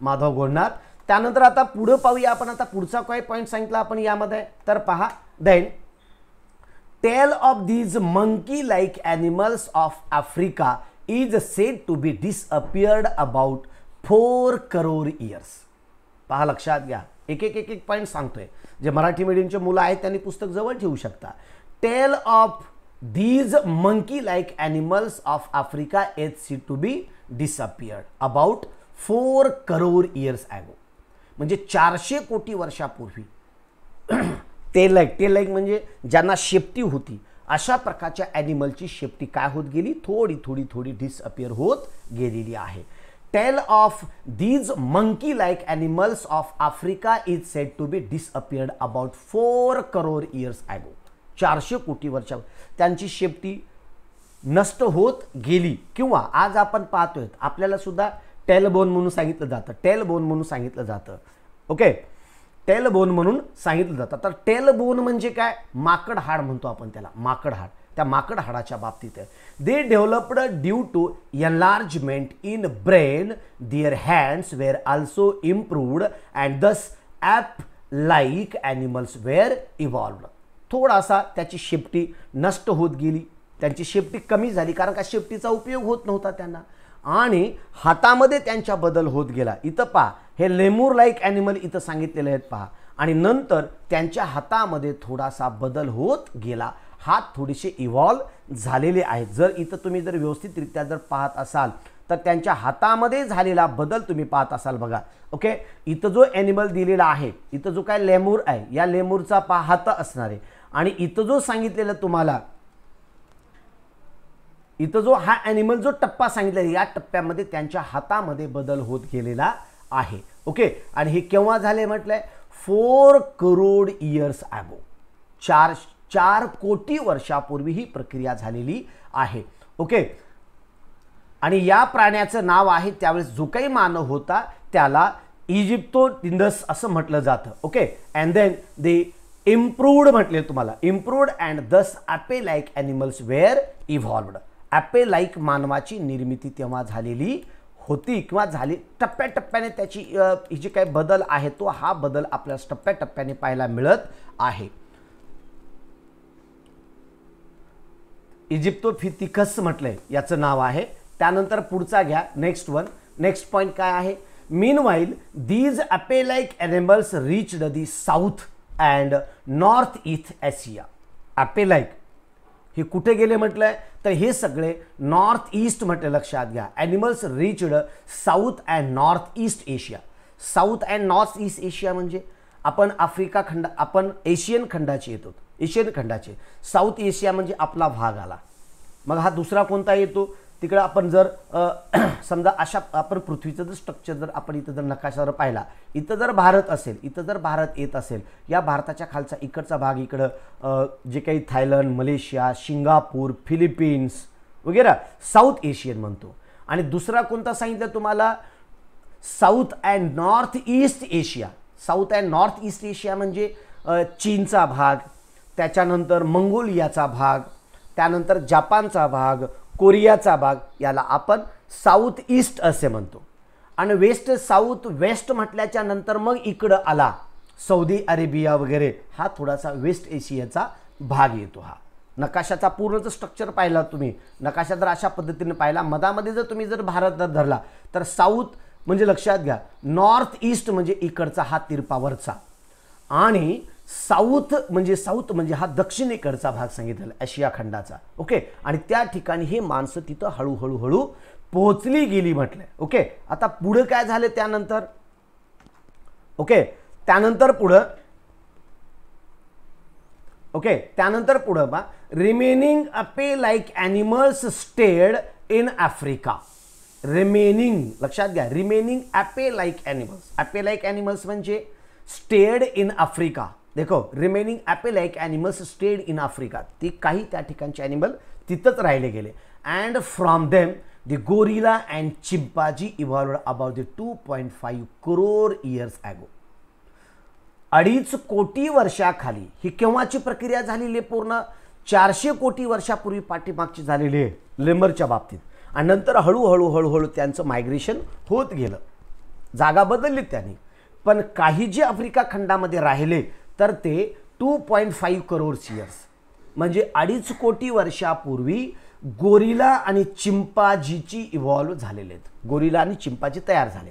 माधव गोडणार त्यानंतर आता पुढं पाहूया आपण आता पुढचा काय पॉईंट सांगितला आपण यामध्ये तर पहा then tail of these monkey like animals of Africa is said to be disappeared about four crore years पहा लक्षात घ्या एक एक एक एक पॉईंट सांगतोय जे मराठी मिडियमचे मुलं आहेत त्यांनी पुस्तक जवळ ठेवू शकता tail of these monkey like animals of Africa is said to be disappeared about four crore years ago म्हणजे चारशे कोटी वर्षापूर्वी टे लाईक म्हणजे ज्यांना शेपटी होती अशा प्रकारच्या ॲनिमलची शेपटी काय होत गेली थोडी थोडी थोडी डिसअपियर होत गेलेली आहे tail of these monkey like animals of Africa is said to be disappeared about four crore years ago. चारशे कोटी वर्षा त्यांची शेपटी नष्ट होत गेली किंवा आज आपण पाहतोय आपल्याला सुद्धा टेलबोन म्हणून सांगितलं जातं टेलबोन म्हणून सांगितलं जातं ओके टेलबोन म्हणून सांगितलं जातं तर टेलबोन म्हणजे काय माकड हाड म्हणतो आपण त्याला माकड हाड त्या माकड हाडाच्या बाबतीत they developed due to enlargement in brain their hands were also improved and thus ape like animals were evolved थोडासा त्याची शेपटी नष्ट होत गेली त्यांची शेपटी कमी झाली कारण का शेपटीचा उपयोग होत नव्हता त्यांना आणि हातामध्ये त्यांच्या बदल होत गेला इथं पहा हे लेमूर लाईक ॲनिमल इथं सांगितलेले आहेत पहा आणि नंतर त्यांच्या हातामध्ये थोडासा बदल होत गेला हात थोडेसे इव्हॉल्व झालेले आहेत जर इथं तुम्ही जर व्यवस्थितरित्या जर पाहत असाल तर त्यांच्या हातामध्ये झालेला बदल तुम्ही पाहत असाल बघा ओके इथं जो ॲनिमल दिलेला आहे इथं जो काय लेमूर आहे या लेमूरचा पा हात असणार आहे आणि इथं जो सांगितलेलं तुम्हाला इथं जो हा ॲनिमल जो टप्पा सांगितलेला या टप्प्यामध्ये त्यांच्या हातामध्ये बदल होत गेलेला आहे ओके आणि हे केव्हा झाले म्हटलंय फोर करोड इयर्स ॲबो चार चार कोटी वर्षापूर्वी ही प्रक्रिया झालेली आहे ओके आणि या प्राण्याचं नाव आहे त्यावेळेस जो काही मानव होता त्याला इजिप्तो टिंडस असं म्हटलं जातं okay and then they improved म्हटले तुम्हाला improved and thus ape like animals were evolved ape like मानवाची निर्मिती तेव्हा झालेली होती किंवा झाली टप्प्याटप्प्याने त्याची जी काही बदल आहे तो हा बदल आपल्याला टप्प्याटप्प्याने पाहायला मिळत आहे इजिप्तोफितिकस म्हटलंय याचं नाव आहे त्यानंतर पुढचा घ्या नेक्स्ट वन नेक्स्ट पॉईंट काय आहे meanwhile these like animals reach the the south and north east Asia like हे कुठे गेले म्हटलंय तर हे सगळे नॉर्थ ईस्ट म्हटलं लक्षात घ्या animals reached south and north east Asia south and north east Asia म्हणजे आपण आफ्रिका खंड आपण एशियन खंडाची येतो एशियन खंडाचे साऊथ एशिया म्हणजे आपला भाग आला मग हा दुसरा कोणता येतो तिकडं आपण जर समजा अशा आपण पृथ्वीचं जर स्ट्रक्चर जर आपण इथं जर नकाशा जर पाहिला इथं जर भारत असेल इथं जर भारत येत असेल या भारताच्या खालचा इकडचा भाग इकडं जे काही थायलंड मलेशिया सिंगापूर फिलिपिन्स वगैरे साऊथ एशियन म्हणतो आणि दुसरा कोणता सांगितलं तुम्हाला south and north east Asia south and north east Asia म्हणजे चीनचा भाग त्याच्यानंतर मंगोलियाचा भाग त्यानंतर जपानचा भाग कोरियाचा भाग याला आपण साऊथ ईस्ट असे म्हणतो आणि वेस्ट साऊथ वेस्ट म्हटल्याच्या नंतर मग इकडं आला सौदी अरेबिया वगैरे हा थोडासा वेस्ट एशियाचा भाग येतो हा नकाशाचा पूर्ण स्ट्रक्चर पाहिला तुम्ही नकाशा जर अशा पद्धतीने पाहिला मधामध्ये जर तुम्ही जर भारत जर धरला तर साऊथ म्हणजे लक्षात घ्या नॉर्थ ईस्ट म्हणजे इकडचा हा तिरपावरचा आणि साऊथ म्हणजे साऊथ म्हणजे हा दक्षिणेकडचा भाग सांगितलेला आशिया खंडाचा ओके आणि त्या ठिकाणी हे माणसं तिथं हळूहळू हळू पोहोचली गेली म्हटलं ओके आता पुढं काय झालं त्यानंतर ओके त्यानंतर पुढं ओके त्यानंतर पुढं बा remaining ape like animals stayed in Africa remaining लक्षात घ्या remaining ape like animals ape like animals म्हणजे स्टेड इन आफ्रिका देखो remaining ape animals stayed in Africa ती काही त्या ठिकाणचे ॲनिमल तिथंच राहिले गेले and from them the gorilla and chimpanzee evolve about the two point five crore years ago अडीच कोटी वर्षाखाली ही केव्हाची प्रक्रिया झालेली आहे पूर्ण चारशे कोटी वर्षापूर्वी पाठीमागची झालेली आहे लेमरच्या बाबतीत आणि नंतर हळूहळू हळूहळू त्यांचं मायग्रेशन होत गेलं जागा बदलली त्यांनी पण काही जे आफ्रिका खंडामध्ये राहिले तर ते two point five crores years म्हणजे अडीच कोटी वर्षापूर्वी गोरिला आणि चिंपाजीची इव्हॉल्व झालेले आहेत गोरिला आणि चिंपाजी तयार झाले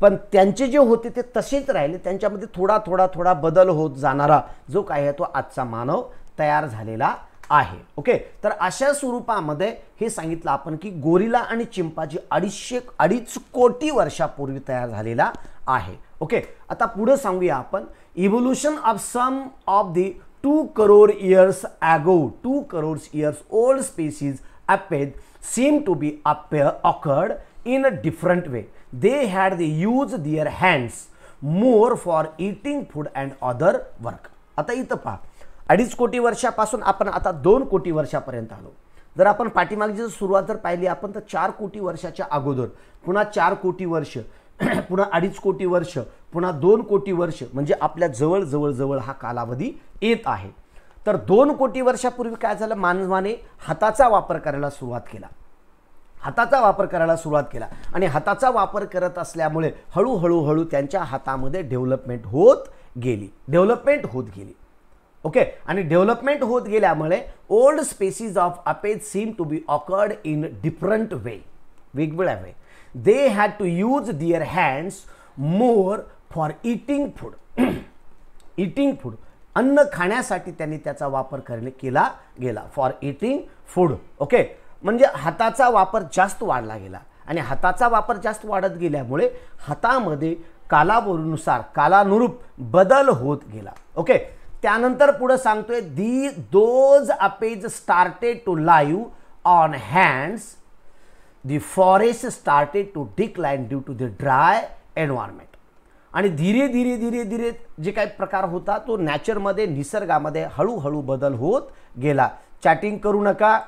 पण त्यांचे जे होते ते तसेच राहिले त्यांच्यामध्ये थोडा थोडा थोडा बदल होत जाणारा जो काय आहे तो आजचा मानव तयार झालेला आहे ओके तर अशा स्वरूपामध्ये हे सांगितलं आपण की गोरिला आणि चिंपाजी अडीचशे अडीच कोटी वर्षापूर्वी तयार झालेला आहे ओके आता पुढं सांगूया आपण evolution of some of the two crore years ago two crores years old species aped seem to be appear occurred in a different way they had they use their hands more for eating food and other work आता इथं पहा अडीच कोटी वर्षापासून आपण आता दोन कोटी वर्षापर्यंत आलो जर आपण पाठीमागची जर सुरुवात जर पाहिली आपण तर चार कोटी वर्षाच्या अगोदर पुन्हा चार कोटी वर्ष पुन्हा अडीच कोटी वर्ष पुन्हा दोन कोटी वर्ष म्हणजे आपल्या जवळ जवळ जवळ हा कालावधी येत आहे तर दोन कोटी वर्षापूर्वी काय झालं मानवाने हाताचा वापर करायला सुरुवात केला हाताचा वापर करायला सुरुवात केला आणि हाताचा वापर करत असल्यामुळे हळूहळूहळू हळू त्यांच्या हातामध्ये डेव्हलपमेंट होत गेली डेव्हलपमेंट होत गेली ओके आणि डेव्हलपमेंट होत गेल्यामुळे old species of apes seem to be occurred in different way वेगवेगळ्या way they had to use their hands more for eating food eating food अन्न खाण्यासाठी त्यांनी त्याचा वापर करणे केला गेला फॉर इटिंग फूड ओके म्हणजे हाताचा वापर जास्त वाढला गेला आणि हाताचा वापर जास्त वाढत गेल्यामुळे हातामध्ये कालावरनुसार कालानुरूप बदल होत गेला ओके त्यानंतर पुढं सांगतोय the those apes started to live on hands the forest started to decline due to the dry environment. आणि धीरे धीरे धीरे धीरे जे काही प्रकार होता तो नॅचरमध्ये निसर्गामध्ये हळूहळू बदल होत गेला चॅटिंग करू नका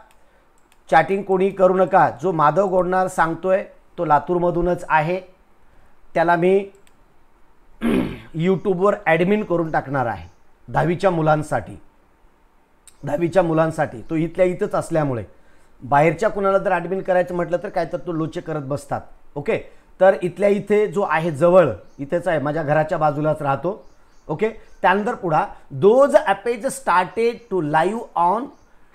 चॅटिंग कोणी करू नका जो माधव गोडणार सांगतोय तो लातूरमधूनच आहे त्याला मी यूट्यूबवर ॲडमिन करून टाकणार आहे दहावीच्या मुलांसाठी दहावीच्या मुलांसाठी तो इथल्या इथंच असल्यामुळे बाहेरच्या कुणाला जर ॲडमिन करायचं म्हटलं तर काय तर तो लोचे करत बसतात ओके तर इथल्या इथे जो आहे जवळ इथेच आहे माझ्या घराच्या बाजूलाच राहतो ओके त्यानंतर पुढा those apes started to live on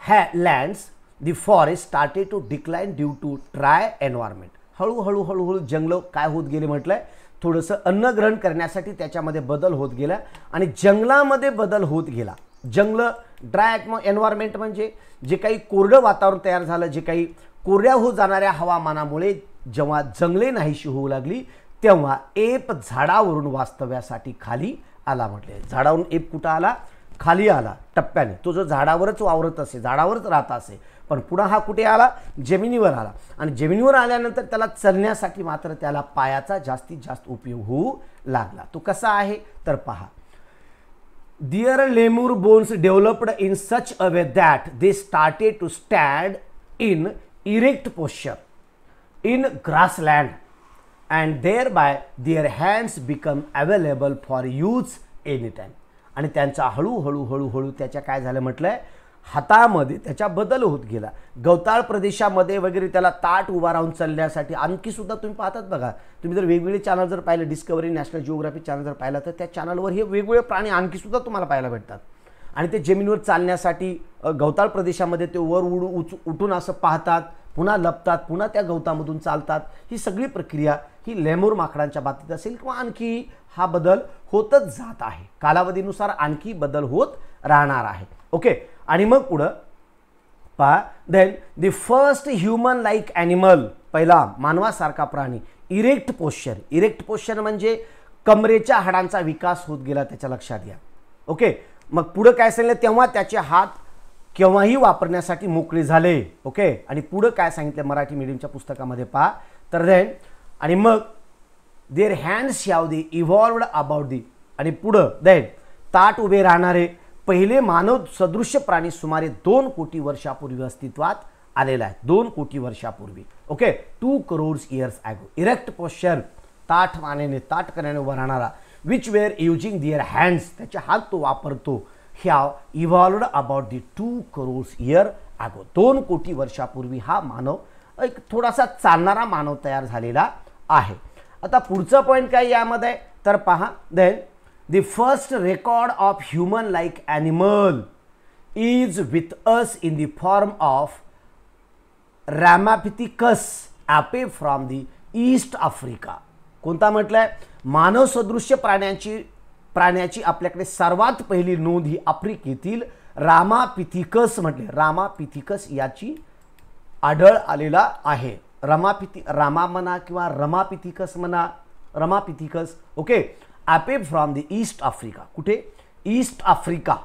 हॅ lands the forest started to decline due to dry environment हळूहळू हळूहळू जंगलं काय होत गेले म्हटलं आहे थोडंसं अन्नग्रहण करण्यासाठी त्याच्यामध्ये बदल होत गेला आणि जंगलामध्ये बदल होत गेला जंगलं ड्राय एनवायरमेंट एन्व्हायरमेंट म्हणजे जे काही कोरडं वातावरण तयार झालं जे काही कोरड्या हो जाणाऱ्या हवामानामुळे जेव्हा जंगले नाहीशी होऊ लागली तेव्हा एप झाडावरून वास्तव्यासाठी खाली आला म्हटले झाडावरून एप कुठं आला खाली आला टप्प्याने तो जो झाडावरच वावरत असे झाडावरच राहत असे पण पुन्हा हा कुठे आला जमिनीवर आला आणि जमिनीवर आल्यानंतर त्याला चलण्यासाठी मात्र त्याला पायाचा जास्तीत जास्त उपयोग होऊ लागला तो कसा आहे तर पहा their lemur bones developed in such a way that they started to stand in erect posture in grassland and thereby their hands become available for use any time आणि त्यांचा हळूहळू हळूहळू त्याच्या काय झालं म्हटलं आहे हातामध्ये त्याच्या बदल होत गेला गवताळ प्रदेशामध्ये वगैरे त्याला ताट उभा राहून चालण्यासाठी सुद्धा तुम्ही पाहतात बघा तुम्ही जर वेगवेगळे चॅनल जर पाहिलं डिस्कवरी नॅशनल जिओग्राफी चॅनल जर पाहिलं तर त्या चॅनलवर हे वेगवेगळे प्राणी आणखी सुद्धा तुम्हाला पाहायला भेटतात आणि ते जमिनीवर चालण्यासाठी गवताळ प्रदेशामध्ये ते वर उडू उच उठून असं पाहतात पुन्हा लपतात पुन्हा त्या गवतामधून चालतात ही सगळी प्रक्रिया ही लेमोर माकडांच्या बाबतीत असेल किंवा आणखी हा बदल होतच जात आहे कालावधीनुसार आणखी बदल होत राहणार आहे ओके आणि मग पुढं पहा then the first human like animal पहिला मानवासारखा प्राणी इरेक्ट पोश्चर इरेक्ट पोश्चर म्हणजे कमरेच्या हाडांचा विकास होत गेला त्याच्या लक्षात घ्या ओके मग पुढं काय सांगितलं तेव्हा त्याचे हात केव्हाही वापरण्यासाठी मोकळे झाले ओके आणि पुढं काय सांगितलं मराठी मीडियमच्या पुस्तकामध्ये पहा तर देन आणि मग देअर हँड्स याव दी इव्हॉल्वड अबाउट दी आणि पुढं देन ताट उभे राहणारे पहिले मानव सदृश्य प्राणी सुमारे दोन कोटी वर्षापूर्वी अस्तित्वात आलेला आहे दोन कोटी वर्षापूर्वी okay two crores years ago erect posture ताठ मानेने ताठ करण्याने उभा राहणारा which were using their hands त्याचे हात तो वापरतो ह्या evolved about the two crores year ago दोन कोटी वर्षापूर्वी हा मानव एक थोडासा चालणारा मानव तयार झालेला आहे आता पुढचं पॉईंट काय यामध्ये तर पहा then the first record of human like animal is with us in the form of Ramapithecus ape from the east Africa कोणता म्हटलं आहे मानव सदृश्य प्राण्यांची प्राण्याची आपल्याकडे सर्वात पहिली नोंद ही आफ्रिकेतील रामापिथिकस म्हटले रामापिथिकस याची आढळ आलेला आहे रमापिथि रामा म्हणा किंवा रमापिथिकस म्हणा Ramapithecus okay ape from the east Africa कुठे ईस्ट आफ्रिका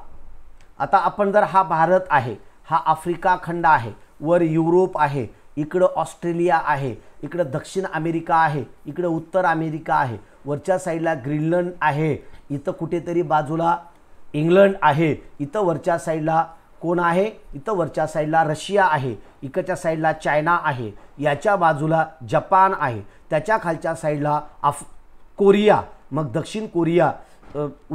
आता आपण जर हा भारत आहे हा आफ्रिका खंड आहे वर युरोप आहे इकडं ऑस्ट्रेलिया आहे इकडं दक्षिण अमेरिका आहे इकडं उत्तर अमेरिका आहे वरच्या साईडला ग्रीनलंड आहे इथं कुठेतरी बाजूला इंग्लंड आहे इथं वरच्या साईडला कोण आहे इथं वरच्या साईडला रशिया आहे इकडच्या साईडला चायना आहे याच्या बाजूला जपान आहे त्याच्या खालच्या साईडला आफ कोरिया मग दक्षिण कोरिया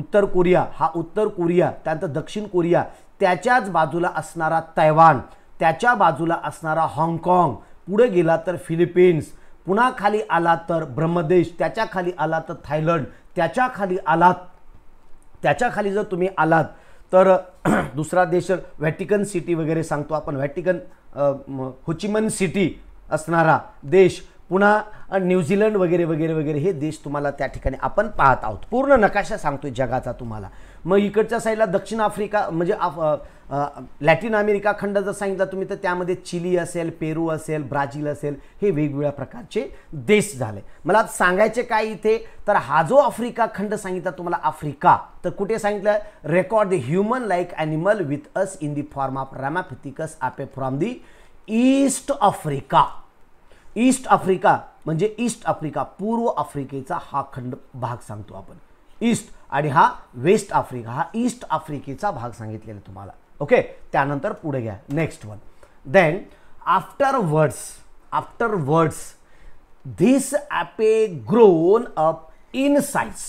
उत्तर कोरिया हा उत्तर कोरिया त्यानंतर दक्षिण कोरिया त्याच्याच बाजूला असणारा तैवान त्याच्या बाजूला असणारा हाँगकाँग पुढे गेला तर फिलिपिन्स पुन्हा खाली आला तर ब्रह्मदेश त्याच्या खाली आला तर थायलंड त्याच्या खाली आलात त्याच्या खाली जर तुम्ही आलात तर दुसरा देश व्हॅटिकन सिटी वगैरे सांगतो आपण व्हॅटिकन हुचिमन हो सिटी असणारा देश पुन्हा न्यूझीलंड वगैरे वगैरे वगैरे हे देश तुम्हाला त्या ठिकाणी आपण पाहत आहोत पूर्ण नकाशा सांगतोय जगाचा तुम्हाला मग इकडच्या साईडला दक्षिण आफ्रिका म्हणजे लॅटिन अमेरिका खंड जर सांगितला तुम्ही तर त्यामध्ये चिली असेल पेरू असेल ब्राझील असेल हे वेगवेगळ्या प्रकारचे देश झाले मला सांगायचे काय इथे तर हा जो आफ्रिका खंड सांगितला तुम्हाला आफ्रिका तर कुठे सांगितलं record the human like animal with us in the form of Ramapithecus ape from the east Africa east Africa म्हणजे ईस्ट आफ्रिका पूर्व आफ्रिकेचा हा खंड भाग सांगतो आपण ईस्ट आणि हा वेस्ट आफ्रिका हा ईस्ट आफ्रिकेचा भाग सांगितलेला तुम्हाला ओके त्यानंतर पुढे घ्या next one then afterwards afterwards this ape grown up in size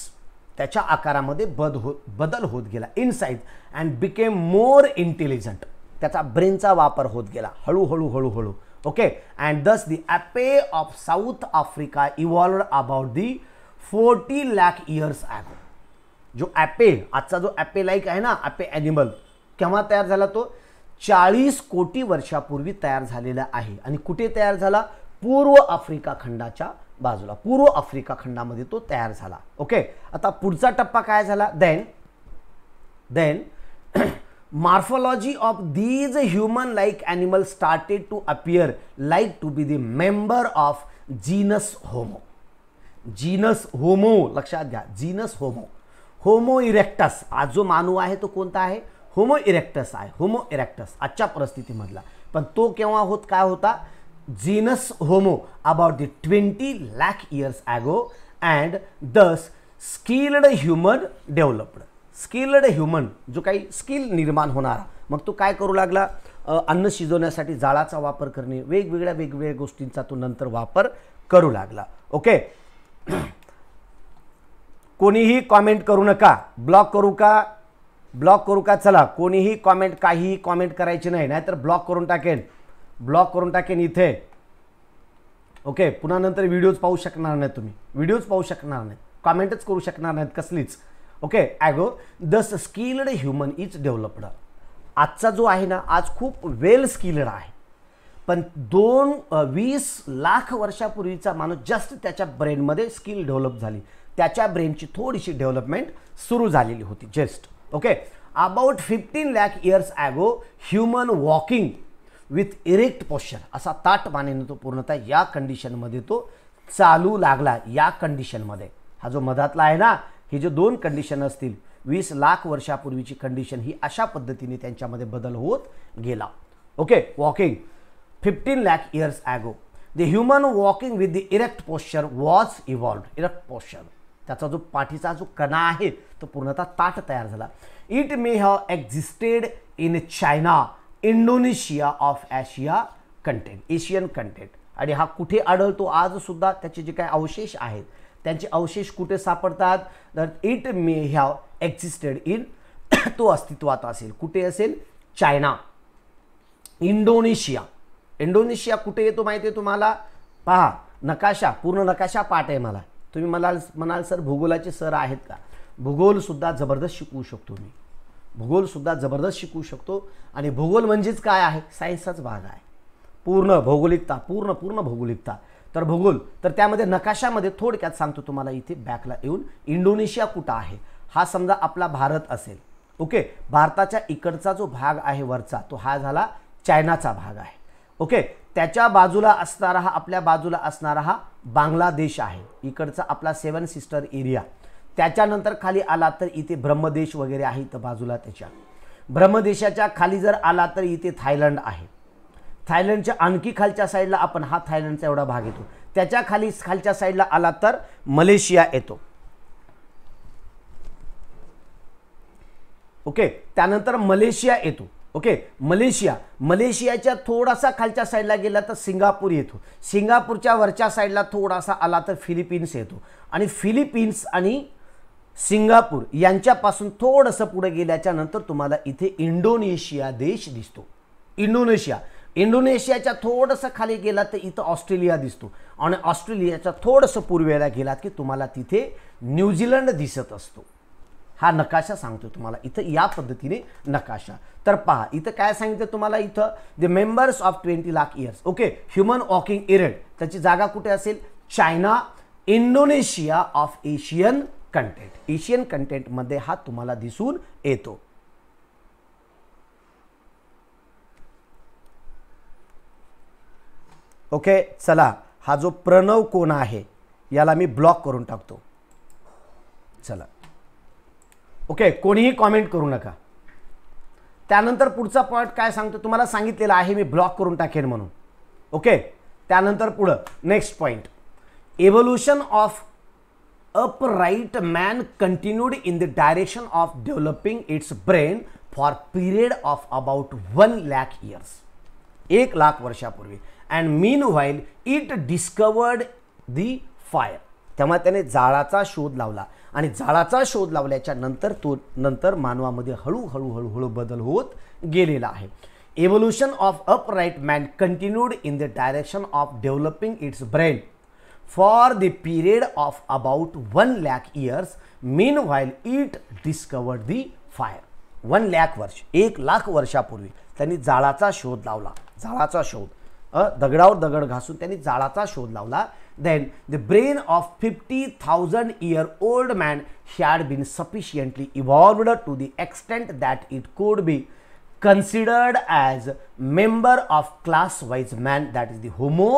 त्याच्या आकारामध्ये बद हो बदल होत गेला in size and became more intelligent त्याचा ब्रेनचा वापर होत गेला हळूहळू हळूहळू okay and thus the ape of south Africa evolved about the 40 lakh years ago जो ॲपे आजचा जो ॲपे लाईक आहे ना ॲपे ॲनिमल केव्हा तयार झाला तो चाळीस कोटी वर्षापूर्वी तयार झालेला आहे आणि कुठे तयार झाला पूर्व आफ्रिका खंडाच्या बाजूला पूर्व आफ्रिका खंडामध्ये तो तयार झाला ओके आता पुढचा टप्पा काय झाला then then morphology of these human like animal started to appear like to be the member of genus Homo genus Homo लक्षात घ्या जीनस होमो होमो इरेक्टस आज जो मानू आहे तो कोणता आहे होमो इरेक्टस आहे होमो इरेक्टस आजच्या परिस्थितीमधला पण तो केव्हा होत काय होता genus Homo about the twenty lakh years ago and thus skilled human developed skilled human जो काही स्किल निर्माण होणार मग तो काय करू लागला अन्न शिजवण्यासाठी जाळाचा वापर करणे वेगवेगळ्या वेगवेगळ्या गोष्टींचा तो नंतर वापर करू लागला ओके कोणीही कॉमेंट करू नका ब्लॉक करू का ब्लॉक करू का चला कोणीही कॉमेंट काहीही कॉमेंट करायची नाही नाहीतर ब्लॉक करून टाकेन ब्लॉक करून टाकेन इथे ओके पुन्हा नंतर व्हिडिओज पाहू शकणार नाही तुम्ही व्हिडिओज पाहू शकणार नाही कॉमेंटच करू शकणार नाहीत कसलीच okay ago the skilled human is developed आजचा जो आहे ना आज खूप वेल स्किल्ड आहे पण दोन वीस लाख वर्षापूर्वीचा माणूस जस्ट त्याच्या ब्रेनमध्ये स्किल डेव्हलप झाली त्याच्या ब्रेनची थोडीशी डेव्हलपमेंट सुरू झालेली होती just okay about fifteen lakh years ago human walking with erect posture असा ताट मानेने तो पूर्णतः या कंडिशनमध्ये तो चालू लागला या कंडिशनमध्ये हा जो मधातला आहे ना ही जे दोन कंडिशन असतील वीस लाख वर्षापूर्वीची कंडिशन ही अशा पद्धतीने त्यांच्यामध्ये बदल होत गेला okay walking fifteen lakh years ago the human walking with the erect posture was evolved erect posture त्याचा जो पाठीचा जो कणा आहे तो पूर्णतः ताट तयार झाला it may have existed in China Indonesia of Asia content Asian content आणि हा कुठे आढळतो आजसुद्धा त्याचे जे काही अवशेष आहेत त्यांचे अवशेष कुठे सापडतात तर it may have existed in तो अस्तित्वात असेल कुठे असेल चायना इंडोनेशिया इंडोनेशिया कुठे येतो माहिती आहे तुम्हाला पहा नकाशा पूर्ण नकाशा पाठ आहे मला तुम्ही म्हणाल म्हणाल सर भूगोलाचे सर आहेत का भूगोलसुद्धा जबरदस्त शिकवू शकतो मी भूगोलसुद्धा जबरदस्त शिकवू शकतो आणि भूगोल म्हणजेच काय आहे सायन्सचाच भाग आहे पूर्ण भौगोलिकता पूर्ण पूर्ण भौगोलिकता तर भूगोल तर त्यामध्ये नकाशामध्ये थोडक्यात सांगतो तुम्हाला इथे बॅकला येऊन इंडोनेशिया कुठं आहे हा समजा आपला भारत असेल ओके भारताच्या इकडचा जो भाग आहे वरचा तो हा झाला चायनाचा भाग आहे ओके त्याच्या बाजूला असणारा हा आपल्या बाजूला असणारा हा बांगलादेश आहे इकडचा आपला सेवन सिस्टर एरिया त्याच्यानंतर खाली आला तर इथे ब्रह्मदेश वगैरे आहे इथं बाजूला त्याच्या ब्रह्मदेशाच्या खाली जर आला तर इथे थायलंड आहे थायलंडच्या आणखी खालच्या साईडला आपण हा थायलंडचा एवढा भाग येतो त्याच्या खाली खालच्या साईडला आला तर मलेशिया येतो ओके त्यानंतर मलेशिया येतो ओके मलेशिया मलेशियाच्या थोडासा खालच्या साईडला गेला तर सिंगापूर येतो सिंगापूरच्या वरच्या साईडला थोडासा आला तर फिलिपिन्स येतो आणि फिलिपिन्स आणि सिंगापूर यांच्यापासून थोडंसं पुढे गेल्याच्या नंतर तुम्हाला इथे इंडोनेशिया देश दिसतो इंडोनेशिया इंडोनेशियाच्या थोडंसं खाली गेलात तर इथं ऑस्ट्रेलिया दिसतो आणि ऑस्ट्रेलियाच्या थोडंसं पूर्वेला गेलात की तुम्हाला तिथे न्यूझीलंड दिसत असतो हा नकाशा सांगतो तुम्हाला इथं या पद्धतीने नकाशा तर पहा इथं काय सांगितलं तुम्हाला इथं the members of twenty lakh years okay human walking erect त्याची जागा कुठे असेल China Indonesia of Asian content Asian कंटेंटमध्ये हा तुम्हाला दिसून येतो ओके चला हा जो प्रणव कोण आहे याला मी ब्लॉक करून टाकतो चला ओके कोणीही कॉमेंट करू नका त्यानंतर पुढचा पॉईंट काय सांगतो तुम्हाला सांगितलेलं आहे मी ब्लॉक करून टाकेन म्हणून ओके त्यानंतर पुढं next point evolution of upright man continued in the direction of developing its brain for period of about one lakh years एक लाख वर्षापूर्वी and meanwhile it discovered the fire त्यामुळे त्याने जाळाचा शोध लावला आणि जाळाचा शोध लावल्याच्या नंतर तो नंतर मानवामध्ये हळूहळू हळूहळू बदल होत गेलेला आहे evolution of upright man continued in the direction of developing its brain for the period of about one lakh years meanwhile it discovered the fire one lakh वर्ष एक लाख वर्षापूर्वी त्यांनी जाळाचा शोध लावला जाळाचा शोध दगडावर दगड घासून त्यांनी जाळाचा शोध लावला then the brain of fifty thousand year old man had been sufficiently evolved to the extent that it could be considered as member of class wise man that is the Homo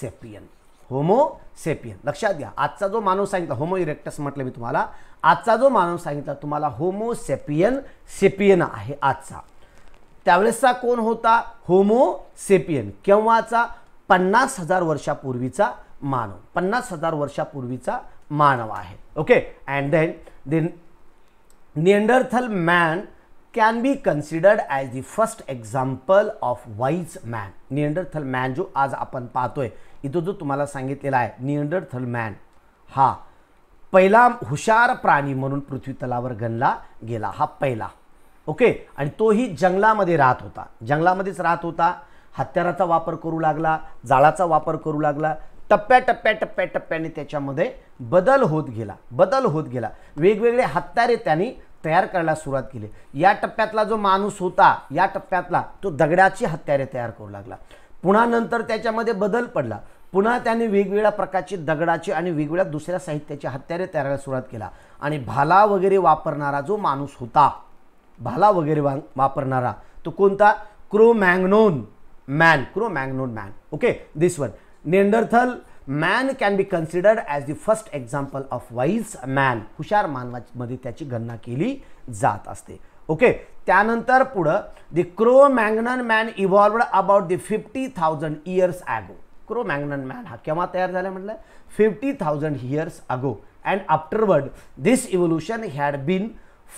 sapien Homo sapien लक्षात घ्या आजचा जो मानव सांगितला homo erectus म्हटलं मी तुम्हाला आजचा जो मानव सांगितला तुम्हाला होमो सेपियन सेपियन आहे आजचा त्यावेळेसचा कोण होता होमोसेपियन केव्हाचा पन्नास हजार वर्षापूर्वीचा मानव पन्नास हजार वर्षापूर्वीचा मानव आहे okay and then they Neanderthal man can be considered as the first example of wise man Neanderthal man जो आज आपण पाहतोय इथं जो तुम्हाला सांगितलेला आहे नियंडरथल मॅन हा पहिला हुशार प्राणी म्हणून पृथ्वी तलावर गणला गेला हा पहिला ओके आणि तोही जंगलामध्ये राहत होता जंगलामध्येच राहत होता हत्याराचा वापर करू लागला जाळाचा वापर करू लागला टप्प्या टप्प्या टप्प्या टप्प्याने त्याच्यामध्ये बदल होत गेला बदल होत गेला वेगवेगळे हत्यारे त्यांनी तयार करायला सुरुवात केली या टप्प्यातला जो माणूस होता या टप्प्यातला तो दगडाची हत्यारे तयार करू लागला पुन्हा नंतर त्याच्यामध्ये बदल पडला पुन्हा त्याने वेगवेगळ्या प्रकारची दगडाची आणि वेगवेगळ्या दुसऱ्या साहित्याची हत्यारे तयार करायला सुरुवात केला आणि भाला वगैरे वापरणारा जो माणूस होता भाला वगैरे वापरणारा तो कोणता Cro Cro Magnon man Cro Magnon man okay this one Neanderthal man can be considered as the first example of wise man हुशार मानवामध्ये त्याची गणना केली जात असते ओके त्यानंतर पुढं the Cro Magnon man evolved about the fifty thousand years ago Cro Magnon man हा केव्हा तयार झाला म्हटलं fifty thousand years ago and afterward this evolution had been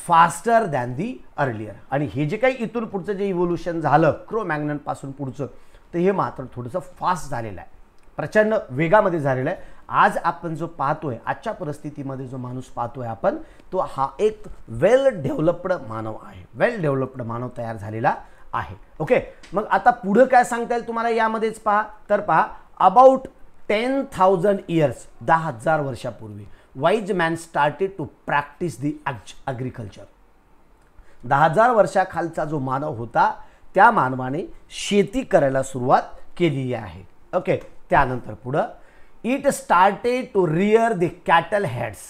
faster than the earlier आणि हे जे काही इथून पुढचं जे इव्होल्युशन झालं पासून पुढचं तर हे मात्र थोडंसं फास्ट झालेलं आहे प्रचंड वेगामध्ये झालेलं आहे आज आपण जो पाहतोय आजच्या परिस्थितीमध्ये जो माणूस पाहतोय आपण तो हा एक वेल डेव्हलप्ड मानव आहे वेल डेव्हलप्ड मानव तयार झालेला आहे ओके मग आता पुढं काय सांगता येईल तुम्हाला यामध्येच पहा तर पहा अबाउट टेन थाउजंड इयर्स दहा हजार वर्षापूर्वी wise man started to practice the ॲक्च ॲग्रिकल्चर दहा हजार वर्षाखालचा जो मानव होता त्या मानवाने शेती करायला सुरुवात केली आहे ओके त्यानंतर पुढं it started to rear the cattle heads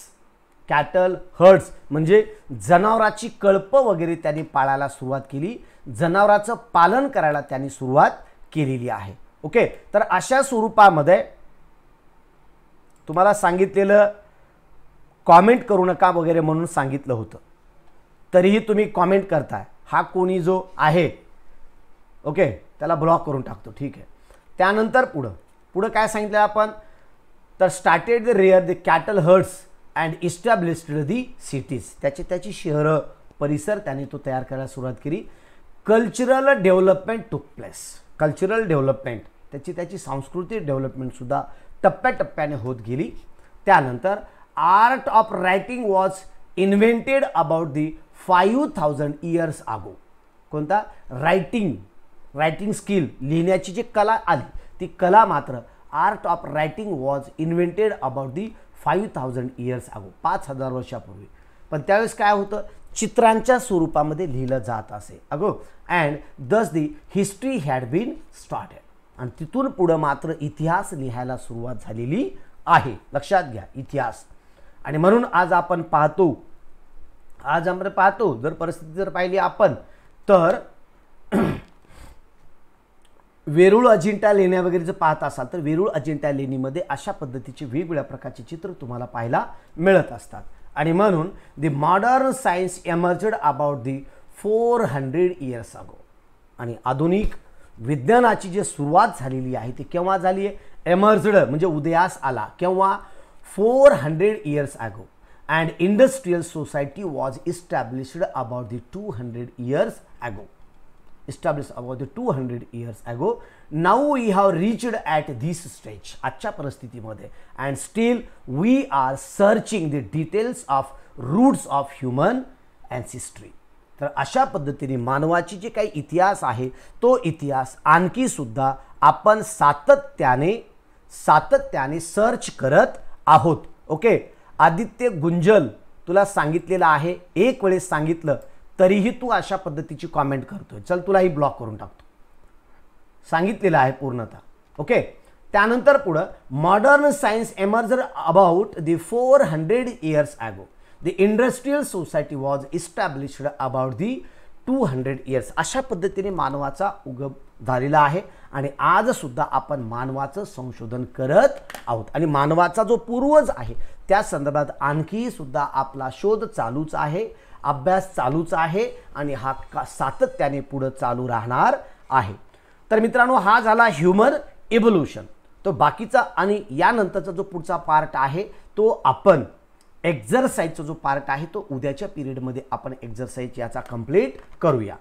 cattle herds म्हणजे जनावराची कळपं वगैरे त्यांनी पाळायला सुरुवात केली जनावराचं पालन करायला त्यांनी सुरुवात केलेली आहे ओके तर अशा स्वरूपामध्ये तुम्हाला सांगितलेलं कॉमेंट करू नका वगैरे म्हणून सांगितलं होतं तरीही तुम्ही कॉमेंट करताय हा कोणी जो आहे ओके त्याला ब्लॉक करून टाकतो ठीक आहे त्यानंतर पुढं पुढं काय सांगितलं आपण तर started the rear the cattle herds and established the cities त्याची त्याची शहरं परिसर त्याने तो तयार करायला सुरुवात केली cultural development took place cultural development त्याची त्याची सांस्कृतिक डेव्हलपमेंटसुद्धा टप्प्याटप्प्याने होत गेली त्यानंतर art of writing was invented about the five thousand years ago कोणता रायटिंग रायटिंग स्किल लिहिण्याची जी कला आली ती कला मात्र art of writing was invented about the five thousand years ago पाच हजार वर्षापूर्वी पण त्यावेळेस काय होतं चित्रांच्या स्वरूपामध्ये लिहिलं जात असे ago and thus the history had been started आणि तिथून पुढं मात्र इतिहास लिहायला सुरुवात झालेली आहे लक्षात घ्या इतिहास आणि म्हणून आज आपण पाहतो आज आपण पाहतो जर परिस्थिती जर पाहिली आपण तर वेरूळ अजिंठा लेण्या वगैरे जर पाहत असाल तर वेरूळ अजिंठा लेणीमध्ये अशा पद्धतीचे वेगवेगळ्या प्रकारचे चित्र तुम्हाला पाहायला मिळत असतात आणि म्हणून the modern science emerged about the four hundred years ago आणि आधुनिक विज्ञानाची जी सुरुवात झालेली आहे ती केव्हा झाली आहे एमर्जड म्हणजे उदयास आला केव्हा four hundred years ago and industrial society was establish about the two hundred years ago establish about the two hundred years ago now we have reached at this stage आजच्या परिस्थितीमध्ये and still we are searching the details of roots of human अँड तर अशा पद्धतीने मानवाची जी काही इतिहास आहे तो इतिहास आणखी सुद्धा आपण सातत्याने सातत्याने सर्च करत आहोत ओके आदित्य गुंजल तुला सांगितलेलं आहे एक वेळेस सांगितलं तरीही तू अशा पद्धतीची कॉमेंट करतोय चल तुला ही ब्लॉक करून टाकतो सांगितलेलं आहे पूर्णतः ओके त्यानंतर पुढं modern science emerged about the four hundred years ago the industrial society was established about the two hundred years अशा पद्धतीने मानवाचा उगम झालेला आहे आणि आजसुद्धा आपण मानवाचं संशोधन करत आहोत आणि मानवाचा जो पूर्वज आहे त्या संदर्भात आणखीसुद्धा आपला शोध चालूच आहे अभ्यास चालूच आहे आणि हा का सातत्याने पुढं चालू राहणार आहे तर मित्रांनो हा झाला ह्युमन इव्होल्युशन तो बाकीचा आणि यानंतरचा जो पुढचा पार्ट आहे तो आपण एक्झरसाईजचा जो पार्ट आहे तो उद्याच्या पिरियडमध्ये आपण एक्झरसाईज याचा कम्प्लीट करूया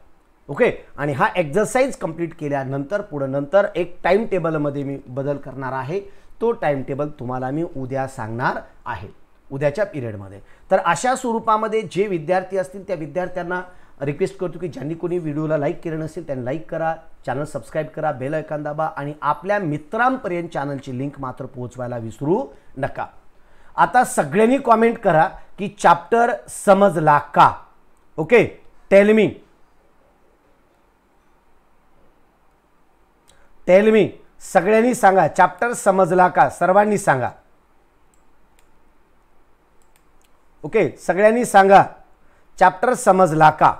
ओके आणि हा एक्झरसाईज कंप्लीट केल्यानंतर पुढं नंतर एक टाईम टेबलमध्ये मी बदल करणार आहे तो टाईम टेबल तुम्हाला मी उद्या सांगणार आहे उद्याच्या पिरियडमध्ये तर अशा स्वरूपामध्ये जे विद्यार्थी असतील त्या विद्यार्थ्यांना रिक्वेस्ट करतो की ज्यांनी कोणी व्हिडिओला लाईक केलं नसेल त्यांनी लाईक करा चॅनल सबस्क्राईब करा बेल आयकॉन दाबा आणि आपल्या मित्रांपर्यंत चॅनलची लिंक मात्र पोहोचवायला विसरू नका आता सगळ्यांनी कॉमेंट करा की चॅप्टर समजला का okay tell me tell me सगळ्यांनी सांगा चॅप्टर समजला का सर्वांनी सांगा ओके सगळ्यांनी सांगा चॅप्टर समजला का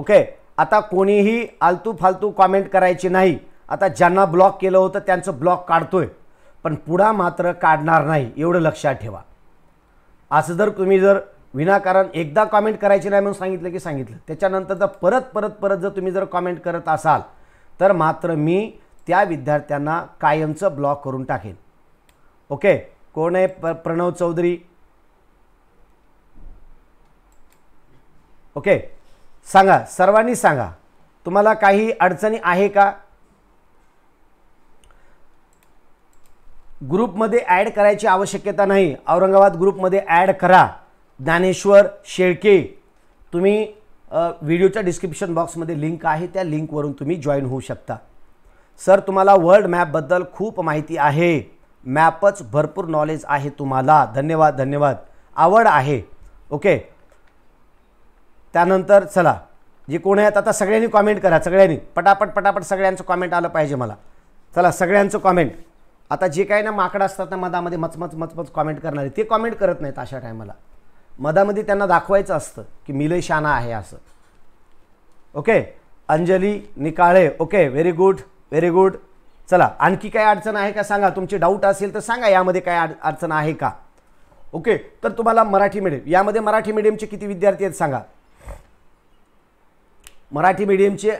ओके आता कोणीही आलतू फालतू कॉमेंट करायची नाही आता ज्यांना ब्लॉक केलं होतं त्यांचं ब्लॉक काढतोय पण पुढा मात्र काढणार नाही एवढं लक्षात ठेवा असं जर तुम्ही जर विनाकारण एकदा कॉमेंट करायची नाही म्हणून सांगितलं की सांगितलं त्याच्यानंतर जर परत परत परत जर तुम्ही जर कॉमेंट करत असाल तर मात्र मी त्या विद्यार्थ्यांना कायमचं ब्लॉक करून टाकेन ओके कोण आहे प प्रणव चौधरी ओके सांगा सर्वांनी सांगा तुम्हाला काही अडचणी आहे का ग्रुपमध्ये ॲड करायची आवश्यकता नाही औरंगाबाद ग्रुपमध्ये ॲड करा ज्ञानेश्वर शेळके तुम्ही व्हिडिओच्या डिस्क्रिप्शन बॉक्समध्ये लिंक आहे त्या लिंकवरून तुम्ही जॉईन होऊ शकता सर तुम्हाला वर्ल्ड मॅपबद्दल खूप माहिती आहे मॅपच भरपूर नॉलेज आहे तुम्हाला धन्यवाद धन्यवाद आवड आहे ओके त्यानंतर चला जे कोण आहेत आता सगळ्यांनी कॉमेंट करा सगळ्यांनी पटापट पटापट सगळ्यांचं कॉमेंट आलं पाहिजे मला चला सगळ्यांचं कॉमेंट आता जे काही ना माकडं असतात ना मधामध्ये मचमच मचमच कॉमेंट करणारे ते कॉमेंट करत नाहीत अशा टायमाला मधामध्ये त्यांना दाखवायचं असतं की मिलय शाना आहे असं okay Anjali Nikale okay very good very good चला आणखी काय अडचण आहे का सांगा तुमचे डाऊट असेल तर सांगा यामध्ये काय अडचण आहे का ओके तर तुम्हाला मराठी मीडियम यामध्ये मराठी मीडियमचे किती विद्यार्थी आहेत सांगा मराठी मीडियमचे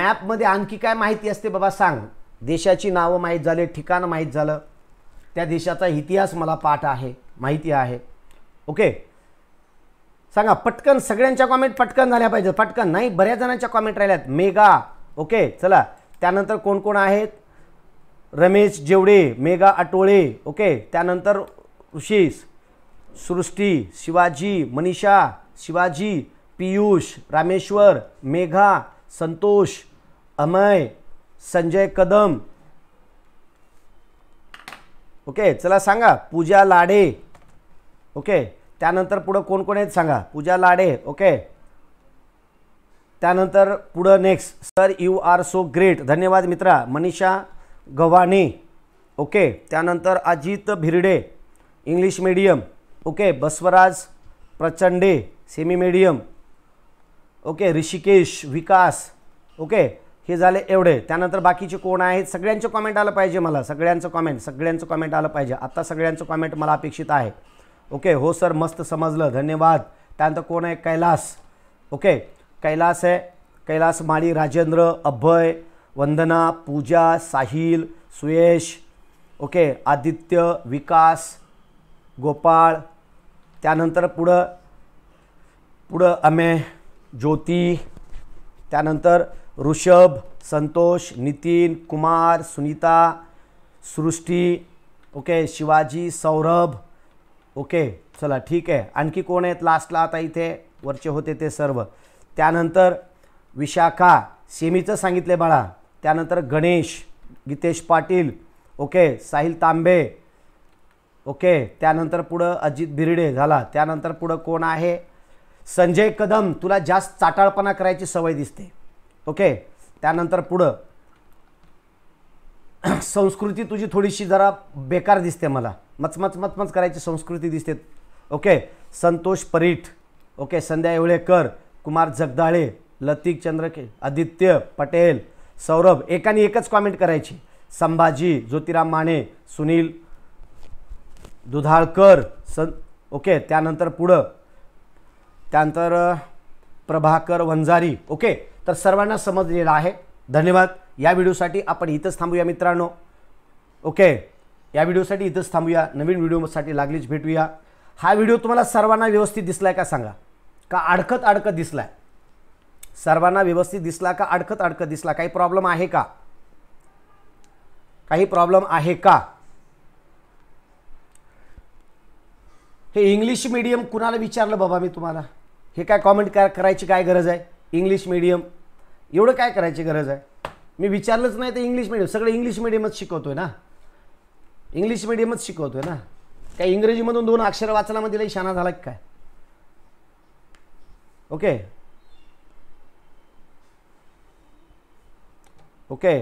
मॅपमध्ये आणखी काय माहिती असते बाबा सांग देशाची नावं माहीत झाले ठिकाण माहीत झालं त्या देशाचा इतिहास मला पाठ आहे माहिती आहे ओके सांगा पटकन सगळ्यांच्या कॉमेंट पटकन झाल्या पाहिजे पटकन नाही बऱ्याच जणांच्या कॉमेंट राहिल्यात मेगा ओके चला त्यानंतर कोण कोण आहेत रमेश जेवडे मेगा आटोळे ओके त्यानंतर ऋषीस सृष्टी शिवाजी मनीषा शिवाजी पियुष रामेश्वर मेघा संतोष अमय संजय कदम ओके चला सांगा पूजा लाडे ओके त्यानंतर पुढं कोण कोण आहेत सांगा पूजा लाडे ओके त्यानंतर पुढं next sir you are so great धन्यवाद मित्रा मनीषा गव्हाणे ओके त्यानंतर Ajit Bhirde English medium okay Basavraj Prachande semi medium okay Rushikesh Vikas okay हे झाले एवढे त्यानंतर बाकीचे कोण आहेत सगळ्यांचे कॉमेंट आलं पाहिजे मला सगळ्यांचं कॉमेंट सगळ्यांचं कॉमेंट आलं पाहिजे आत्ता सगळ्यांचं कॉमेंट मला अपेक्षित आहे ओके हो सर मस्त समजलं धन्यवाद त्यानंतर कोण आहे कैलास ओके कैलास आहे कैलास माळी राजेंद्र अभय वंदना पूजा साहिल सुयेश ओके आदित्य विकास गोपाळ त्यानंतर पुढं पुढं अमे ज्योती त्यानंतर ऋषभ संतोष नितीन कुमार सुनीता सृष्टी ओके शिवाजी सौरभ ओके चला ठीक आहे आणखी कोण आहेत लास्टला आता इथे वरचे होते ते सर्व त्यानंतर विशाखा सेमीचं सांगितले बाळा त्यानंतर गणेश गितेश पाटील ओके साहिल तांबे ओके त्यानंतर पुढं अजित बिर्डे झाला त्यानंतर पुढं कोण आहे संजय कदम तुला जास्त चाटाळपणा करायची सवय दिसते ओके त्यानंतर पुढं संस्कृती तुझी थोडीशी जरा बेकार दिसते मला मचमच मचमच करायची संस्कृती दिसते ओके संतोष परीठ ओके संध्या येवळेकर कुमार जगदाळे लतिक चंद्रके आदित्य पटेल सौरभ एकाने एकच कॉमेंट करायची संभाजी ज्योतिराम माने सुनील दुधाळकर सं ओके त्यानंतर पुढं त्यानंतर प्रभाकर वंजारी ओके तर सर्वांना समजलेलं आहे धन्यवाद या व्हिडिओसाठी आपण इथंच थांबूया मित्रांनो ओके या व्हिडिओसाठी इथंच थांबूया नवीन व्हिडिओसाठी लागलीच भेटूया हा व्हिडिओ तुम्हाला सर्वांना व्यवस्थित दिसला का सांगा का अडकत अडकत दिसला आहे सर्वांना व्यवस्थित दिसला का अडकत अडकत दिसला काही प्रॉब्लेम आहे का काही प्रॉब्लेम आहे का हे इंग्लिश मीडियम कुणाला विचारलं बाबा मी तुम्हाला हे काय कॉमेंट करायची काय गरज आहे इंग्लिश मिडियम एवढं काय करायची गरज आहे मी विचारलंच नाही तर इंग्लिश मिडियम सगळं इंग्लिश मिडियमच शिकवतोय ना इंग्लिश मिडियमच शिकवतोय ना काय इंग्रजीमधून दोन अक्षर वाचनामध्ये शाना झाला काय ओके ओके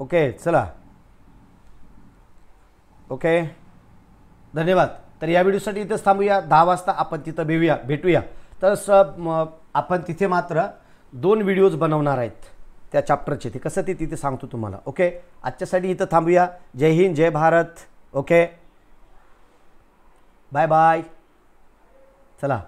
ओके चला ओके धन्यवाद तर या व्हिडिओसाठी इथंच थांबूया दहा वाजता आपण तिथं भेऊया भेटूया तर आपण तिथे मात्र दोन व्हिडिओज बनवणार आहेत त्या चॅप्टरचे ते कसं ते तिथे सांगतो तुम्हाला ओके आजच्यासाठी इथं थांबूया जय हिंद जय भारत ओके बाय बाय चला